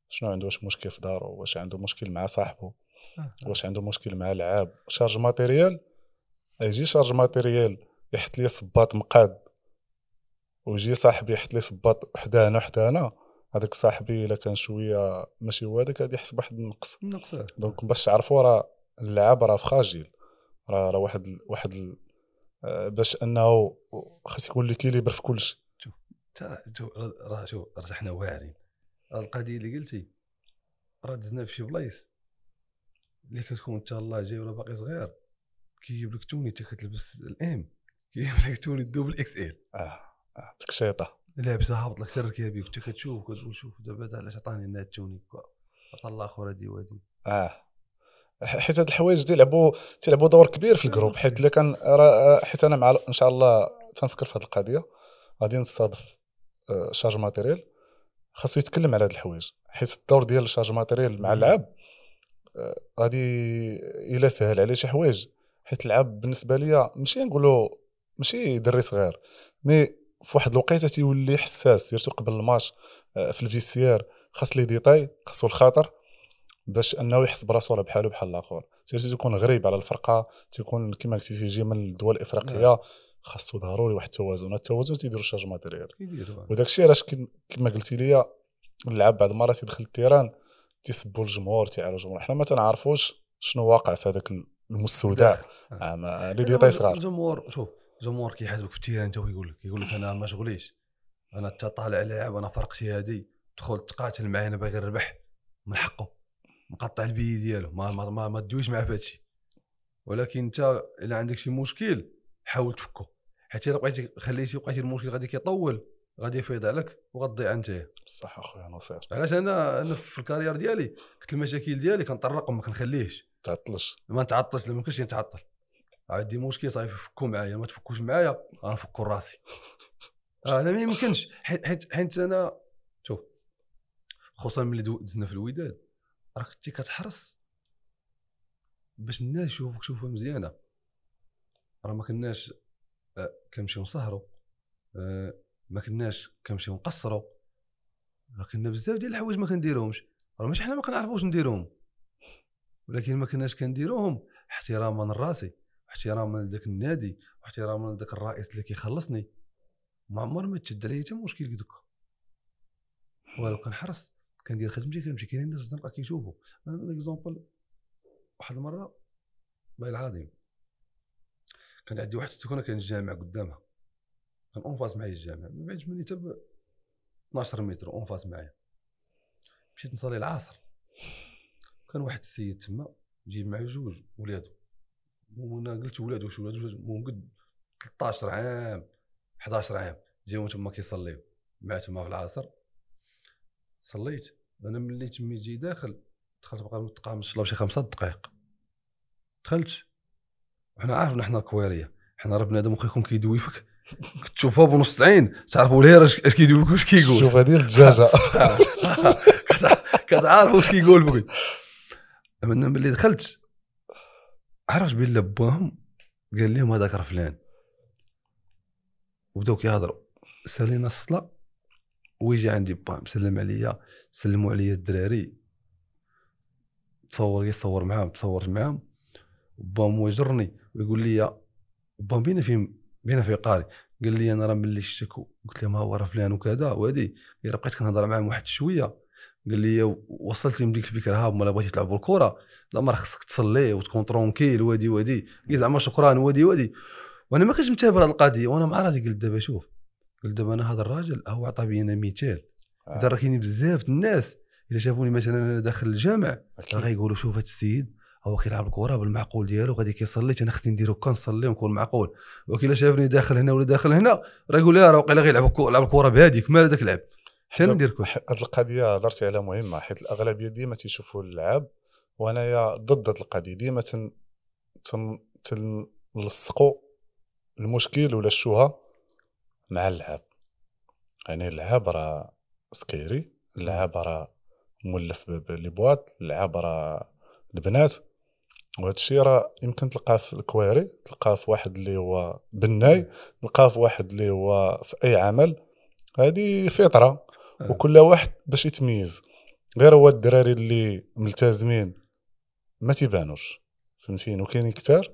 شنو عنده واش مشكل في دارو واش عنده مشكل مع صاحبه آه. واش عنده مشكل مع لعاب شارج ماتيريال يجي شارج ماتيريال يحط لي صباط مقاد ويجي صاحبي يحط لي صباط وحدانا وحدانا هذاك صاحبي الا كان شويه ماشي هو هذاك غادي يحس بواحد النقص النقص اه. دونك باش تعرفوا راه اللعاب راه فخاجيل راه راه واحد واحد آه، باش انه خاص يكون لي كيليبر في كلشي شوف راه شوف راه حنا واعرين القضيه اللي قلتي راه دزنا في شي بلايص اللي كتكون انت الله جاي ولا باقي صغير كيجيب لك توني انت كتلبس الام كيجيب لك توني الدوبل اكس ال اه تقشيطه لابس هابط لك الركابي كنت كتشوف كتقول شوف دابا علاش عطاني الناد التوني عطى الله اخر هادي وهادي اه حيت هاد الحوايج تيلعبوا تيلعبوا دور كبير في الجروب آه. حيت الا كان آه، حيت انا مع ان شاء الله تنفكر في هاد القضيه غادي نصادف آه، شارج ماتيريال خاصو يتكلم على هاد الحوايج حيت الدور ديال شارج ماتيريال مع اللعب غادي الا سهل عليه شي حوايج حيت اللعب بالنسبه ليا ماشي نقولوا ماشي دري صغير مي في واحد الوقيته تيولي حساس سيرتو قبل الماتش آه، في الفيسيير خاص لي ديتاي خاصو الخاطر باش انه يحس براسو راه بحالو بحال الاخر سيرتو تيكون غريب على الفرقه تيكون كيما قلتي تيجي من الدول الافريقيه نعم. خاصو ضروري واحد التوازن التوازن تيديرو شارج ماتيريال آه. وداك الشيء علاش كيما قلتي ليا اللعاب بعض المرات يدخل التيران تيسبوا الجمهور تيعالوا الجمهور حنا ما تنعرفوش شنو واقع في هذاك المستودع آه، لي ديتاي صغار الجمهور شوف جمهور كيحاسبك في التيران انت ويقول لك يقول لك انا ما شغليش انا حتى طالع لاعب انا فرق شهادي تدخل تقاتل معايا انا باغي نربح من حقه مقطع البي ديالو ما ما ما, ما تدويش معاه في هادشي ولكن انت الا عندك شي مشكل حاول تفكه حيت الا بقيتي خليتي بقيتي المشكل غادي كيطول غادي يفيض عليك وغتضيع انت بصح اخويا نصير علاش انا انا في الكارير ديالي كنت المشاكل ديالي كنطرق وما كنخليهش تعطلش ما نتعطلش ما كنتش نتعطل عندي مشكل صافي فكوا معايا ما تفكوش معايا غنفكوا راسي [laughs] انا ما يمكنش حيت حيت انا شوف خصوصا ملي دزنا في الوداد راه كنتي كتحرص باش الناس يشوفوك شوفه مزيانه راه ما كناش آه، كنمشيو نسهرو آه، ما كناش كنمشيو نقصرو راه كنا بزاف ديال الحوايج ما كنديروهمش راه ماشي حنا ما كنعرفوش نديروهم ولكن ما كناش كنديروهم احتراما لراسي احتراما لذاك النادي واحتراما لذاك الرئيس اللي كيخلصني ما عمر ما تشد عليا حتى مشكل كدوك والو كنحرص كندير خدمتي كنمشي كاين الناس تنبقى كيشوفوا اكزومبل واحد المره والله العظيم كان عندي واحد السكنه كان الجامع قدامها كان اونفاس معايا الجامع ما بعيدش مني حتى 12 متر اونفاس معايا مشيت نصلي العصر كان واحد السيد تما جيب معاه جوج ولادو وانا قلت ولاد واش ولاد المهم قد 13 عام 11 عام جاو تما كيصليو مع تما في العصر صليت انا ملي تمي جي داخل دخلت بقى متقام الصلاه شي خمسة دقائق دخلت وحنا عارفنا حنا الكويريه حنا راه بنادم واخا يكون فيك كتشوفها بنص العين تعرفوا ليه راه اش كيدوي فيك واش كيقول شوف هذه الدجاجه كتعرف واش كيقول فيك انا ملي دخلت عرفت بين باهم قال لهم هذاك راه فلان وبداو كيهضروا سالينا الصلاة ويجي عندي با مسلم عليا سلموا عليا الدراري تصور يصور معاهم تصورت معاهم با يجرني ويقول لي با بينا في بينا في قاري قال لي انا راه ملي شتك قلت له ما هو راه فلان وكذا وهادي بقيت كنهضر معاهم واحد شويه قال لي وصلت لهم ديك الفكره ها هما بغيتي تلعبوا الكره لا ما خصك تصلي وتكون ترونكيل وادي وادي قلت زعما شكرا وادي وادي وانا ما كنتش متابع هذه القضيه وانا مع راسي قلت دابا شوف قلت دابا انا هذا الراجل هو عطى بينا مثال آه. راه كاينين بزاف الناس الا شافوني مثلا انا داخل الجامع راه يقولوا شوف هذا السيد هو كيلعب الكره بالمعقول ديالو غادي كيصلي انا خصني ندير هكا نصلي ونكون معقول ولكن الا شافني داخل هنا ولا داخل هنا راه يقول لي آه، راه واقيلا غيلعب لعب الكره بهذيك مال هذاك لعب تندير كل هذه القضيه هضرتي عليها مهمه حيت الاغلبيه ديما تيشوفوا اللعاب وانايا ضد هذه القضيه ديما تن تنلصقوا المشكل ولا الشوهه مع اللعاب يعني اللعاب راه سكيري اللعاب راه مولف بلي بواط اللعاب راه البنات وهذا الشيء راه يمكن تلقاه في الكواري تلقاه في واحد اللي هو بناي تلقاه في واحد اللي هو في اي عمل هذه فطره وكل واحد باش يتميز غير هو الدراري اللي ملتزمين ما تيبانوش فهمتيني وكاين كثار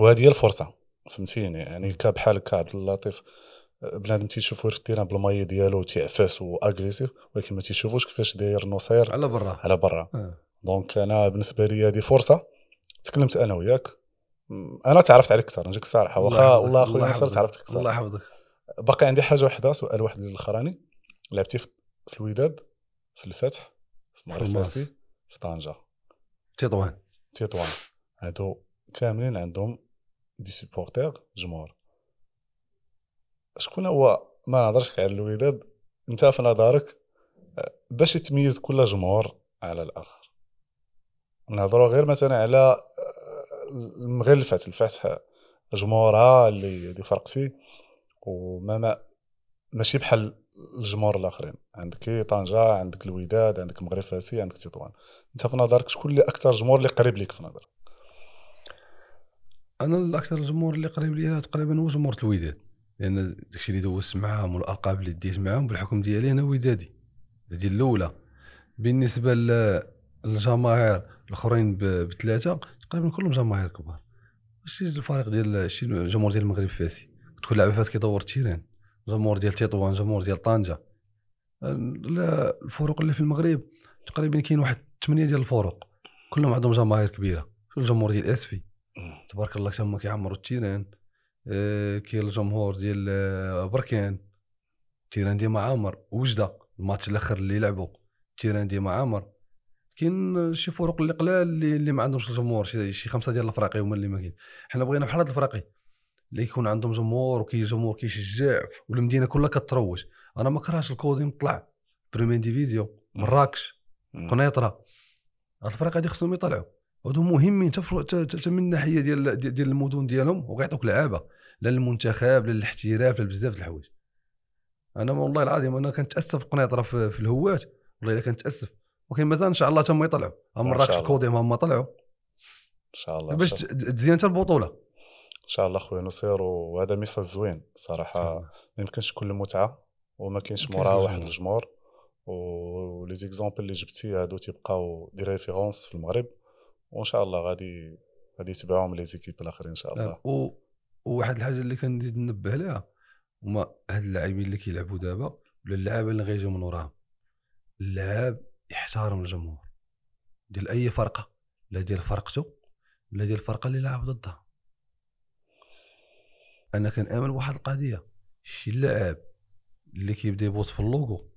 وهذه هي الفرصه فهمتيني يعني كبحال عبد اللطيف بنادم تيشوفو في التيران بالماي ديالو تيعفس واغريسيف ولكن ما تيشوفوش كيفاش داير نصير على برا على برا أه. دونك انا بالنسبه لي هذه فرصه تكلمت انا وياك انا تعرفت عليك اكثر نجيك الصراحه واخا والله اخويا نصر تعرفت اكثر الله يحفظك باقي عندي حاجه وحده سؤال واحد للاخراني لعبتي في الوداد في الفتح في معرفة الفاسي في طنجة تطوان تطوان هادو كاملين عندهم دي سبورتير جمهور شكون هو ما نهضرش على الوداد انت في نظرك باش يتميز كل جمهور على الاخر نهضروا غير مثلا على المغلفة الفتح جمهورها اللي دي فرقسي وما ما ماشي بحال الجمهور الاخرين عندك طنجه عندك الوداد عندك المغرب فاسي عندك تطوان انت في نظرك شكون اللي اكثر جمهور اللي قريب ليك في نظرك انا الاكثر الجمهور اللي قريب ليا تقريبا هو جمهور الوداد لان داكشي اللي دوزت معاهم والالقاب اللي ديت معاهم بالحكم ديالي انا ودادي هذه الاولى بالنسبه للجماهير الاخرين بثلاثه تقريبا كلهم جماهير كبار شي الفريق ديال الجمهور ديال المغرب فاسي تكون لعبه فاس كيدور التيران جمهور ديال تطوان جمهور ديال طنجه الفرق اللي في المغرب تقريبا كاين واحد ثمانيه ديال الفرق كلهم عندهم جماهير كبيره شوف الجمهور ديال اسفي تبارك الله تما كيعمروا التيران آه، كاين الجمهور ديال آه، بركان التيران ديما عامر وجده الماتش الاخر اللي لعبوا التيران ديما عامر كاين شي فرق اللي قلال اللي, اللي ما عندهمش الجمهور شي, شي خمسه ديال الفراقي هما اللي ما كاين حنا بغينا بحال هاد الفراقي اللي يكون عندهم جمهور وكي جمهور كيشجع والمدينه كلها كتروج انا ما كرهش الكودي مطلع بريمين ديفيزيون مراكش قنيطره هاد الفرق غادي خصهم يطلعوا هادو مهمين حتى من الناحيه ديال ديال المدن ديالهم وكيعطوك لعابه لا للمنتخب لا للاحتراف لا بزاف الحوايج انا والله العظيم انا كنتاسف قنيطره في, في الهوات والله الا كنتاسف ولكن مازال ان شاء الله تما يطلعوا مراكش الكودي هما طلعوا ان شاء الله باش تزين حتى البطوله ان شاء الله خويا نصير وهذا ميساج زوين صراحه ما يمكنش كل متعه وما كاينش مورا واحد الجمهور ولي زيكزامبل اللي جبتي هادو تيبقاو دي ريفيرونس في المغرب وان شاء الله غادي غادي يتبعوهم لي زيكيب الاخرين ان شاء الله و... وواحد الحاجه اللي كنزيد ننبه لها هما هاد اللاعبين اللي كيلعبوا دابا ولا اللعابه اللي غيجيو من وراهم اللاعب يحترم الجمهور ديال اي فرقه لا ديال فرقته لا ديال الفرقه اللي لعب ضدها انا كنامن بواحد القضيه شي لاعب اللي كيبدا يبوط في اللوغو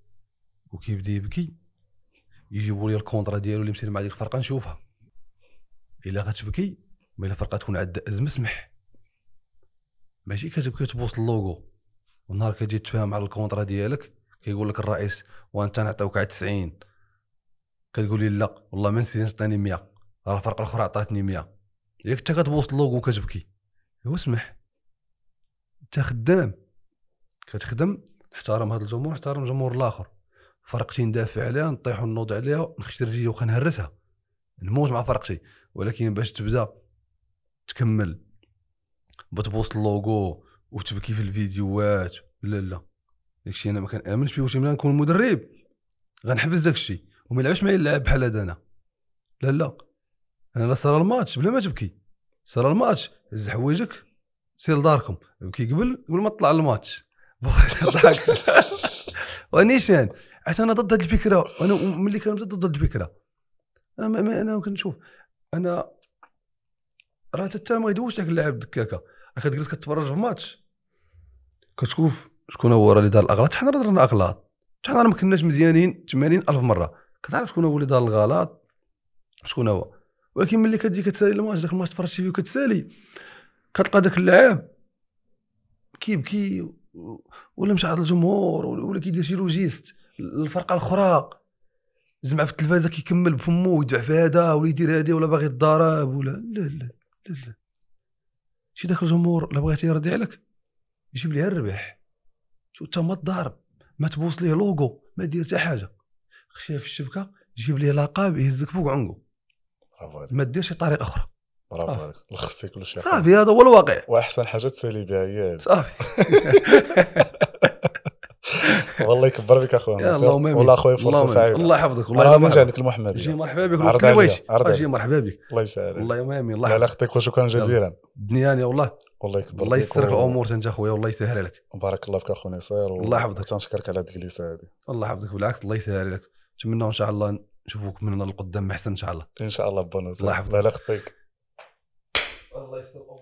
وكيبدا يبكي يجيبوا لي الكونترا ديالو اللي مشى مع ديك الفرقه نشوفها الا غتبكي ما الا فرقه تكون عندها ازمه سمح ماشي كتبكي تبوط اللوغو ونهار كتجي تفاهم على الكونترا ديالك كيقول لك الرئيس وانت نعطيوك على 90 كتقول لي لا والله ما نسيت عطاني 100 راه الفرقه الاخرى عطاتني 100 ياك انت كتبوط اللوغو وكتبكي هو سمح انت خدام كتخدم نحترم هذا الجمهور نحترم الجمهور الاخر فرقتي ندافع عليها نطيح ونوض عليها نخشي رجلي وكنهرسها نموت مع فرقتي ولكن باش تبدا تكمل بتبوست اللوغو وتبكي في الفيديوهات لا لا داكشي انا ما كنامنش فيه واش ملي نكون مدرب غنحبس داكشي وما يلعبش معايا اللاعب بحال هذا انا لا لا انا لا صرا الماتش بلا ما تبكي صرا الماتش هز حوايجك سير لداركم كي قبل قبل ما تطلع الماتش [laughs] ونيشان [laughs] يعني؟ حيت انا ضد هذه الفكره وانا ملي كان ضد الفكره انا ما انا كنشوف انا راه حتى ما يدوش لك اللاعب دكاكا راك تجلس كتفرج في ماتش كتشوف شكون هو راه اللي دار الاغلاط حنا درنا اغلاط حنا ما كناش مزيانين 80 الف مره كتعرف شكون هو اللي دار الغلط شكون هو ولكن ملي كتجي كتسالي الماتش داك الماتش تفرجتي فيه وكتسالي كتلقى داك اللاعب كيبكي ولا عارف الجمهور ولا كيدير شي لوجيست الفرقه الاخرى زعما في التلفازه كيكمل بفمو ويدفع في هذا ولا يدير هذه ولا باغي الضرب ولا لا لا لا لا شي داك الجمهور لا بغيتي يرضي عليك يجيب ليها الربح انت ما تضارب ما تبوص ليه لوغو ما دير حتى حاجه خشيه في الشبكه جيب ليه لقب يهزك فوق عنقو ما ديرش طريقه اخرى برافو آه. عليك لخصتي كل شيء صافي هذا هو الواقع واحسن حاجه تسالي بها هي صافي [laughs] والله يكبر بك اخويا والله اخويا فرصه سعيده الله يحفظك والله انا عندك المحمد جي مرحبا بك عرض عليا جي مرحبا بك الله يسعدك والله يا الله لا اختك وشكرا جزيلا يا والله والله يكبر الله يسر الامور انت اخويا والله يسهل عليك بارك الله فيك اخويا نصير الله يحفظك تنشكرك على هذه الجلسه هذه الله يحفظك بالعكس الله يسهل عليك نتمنى ان شاء الله نشوفوك من القدام احسن ان شاء الله ان شاء الله بونوس الله يحفظك unless the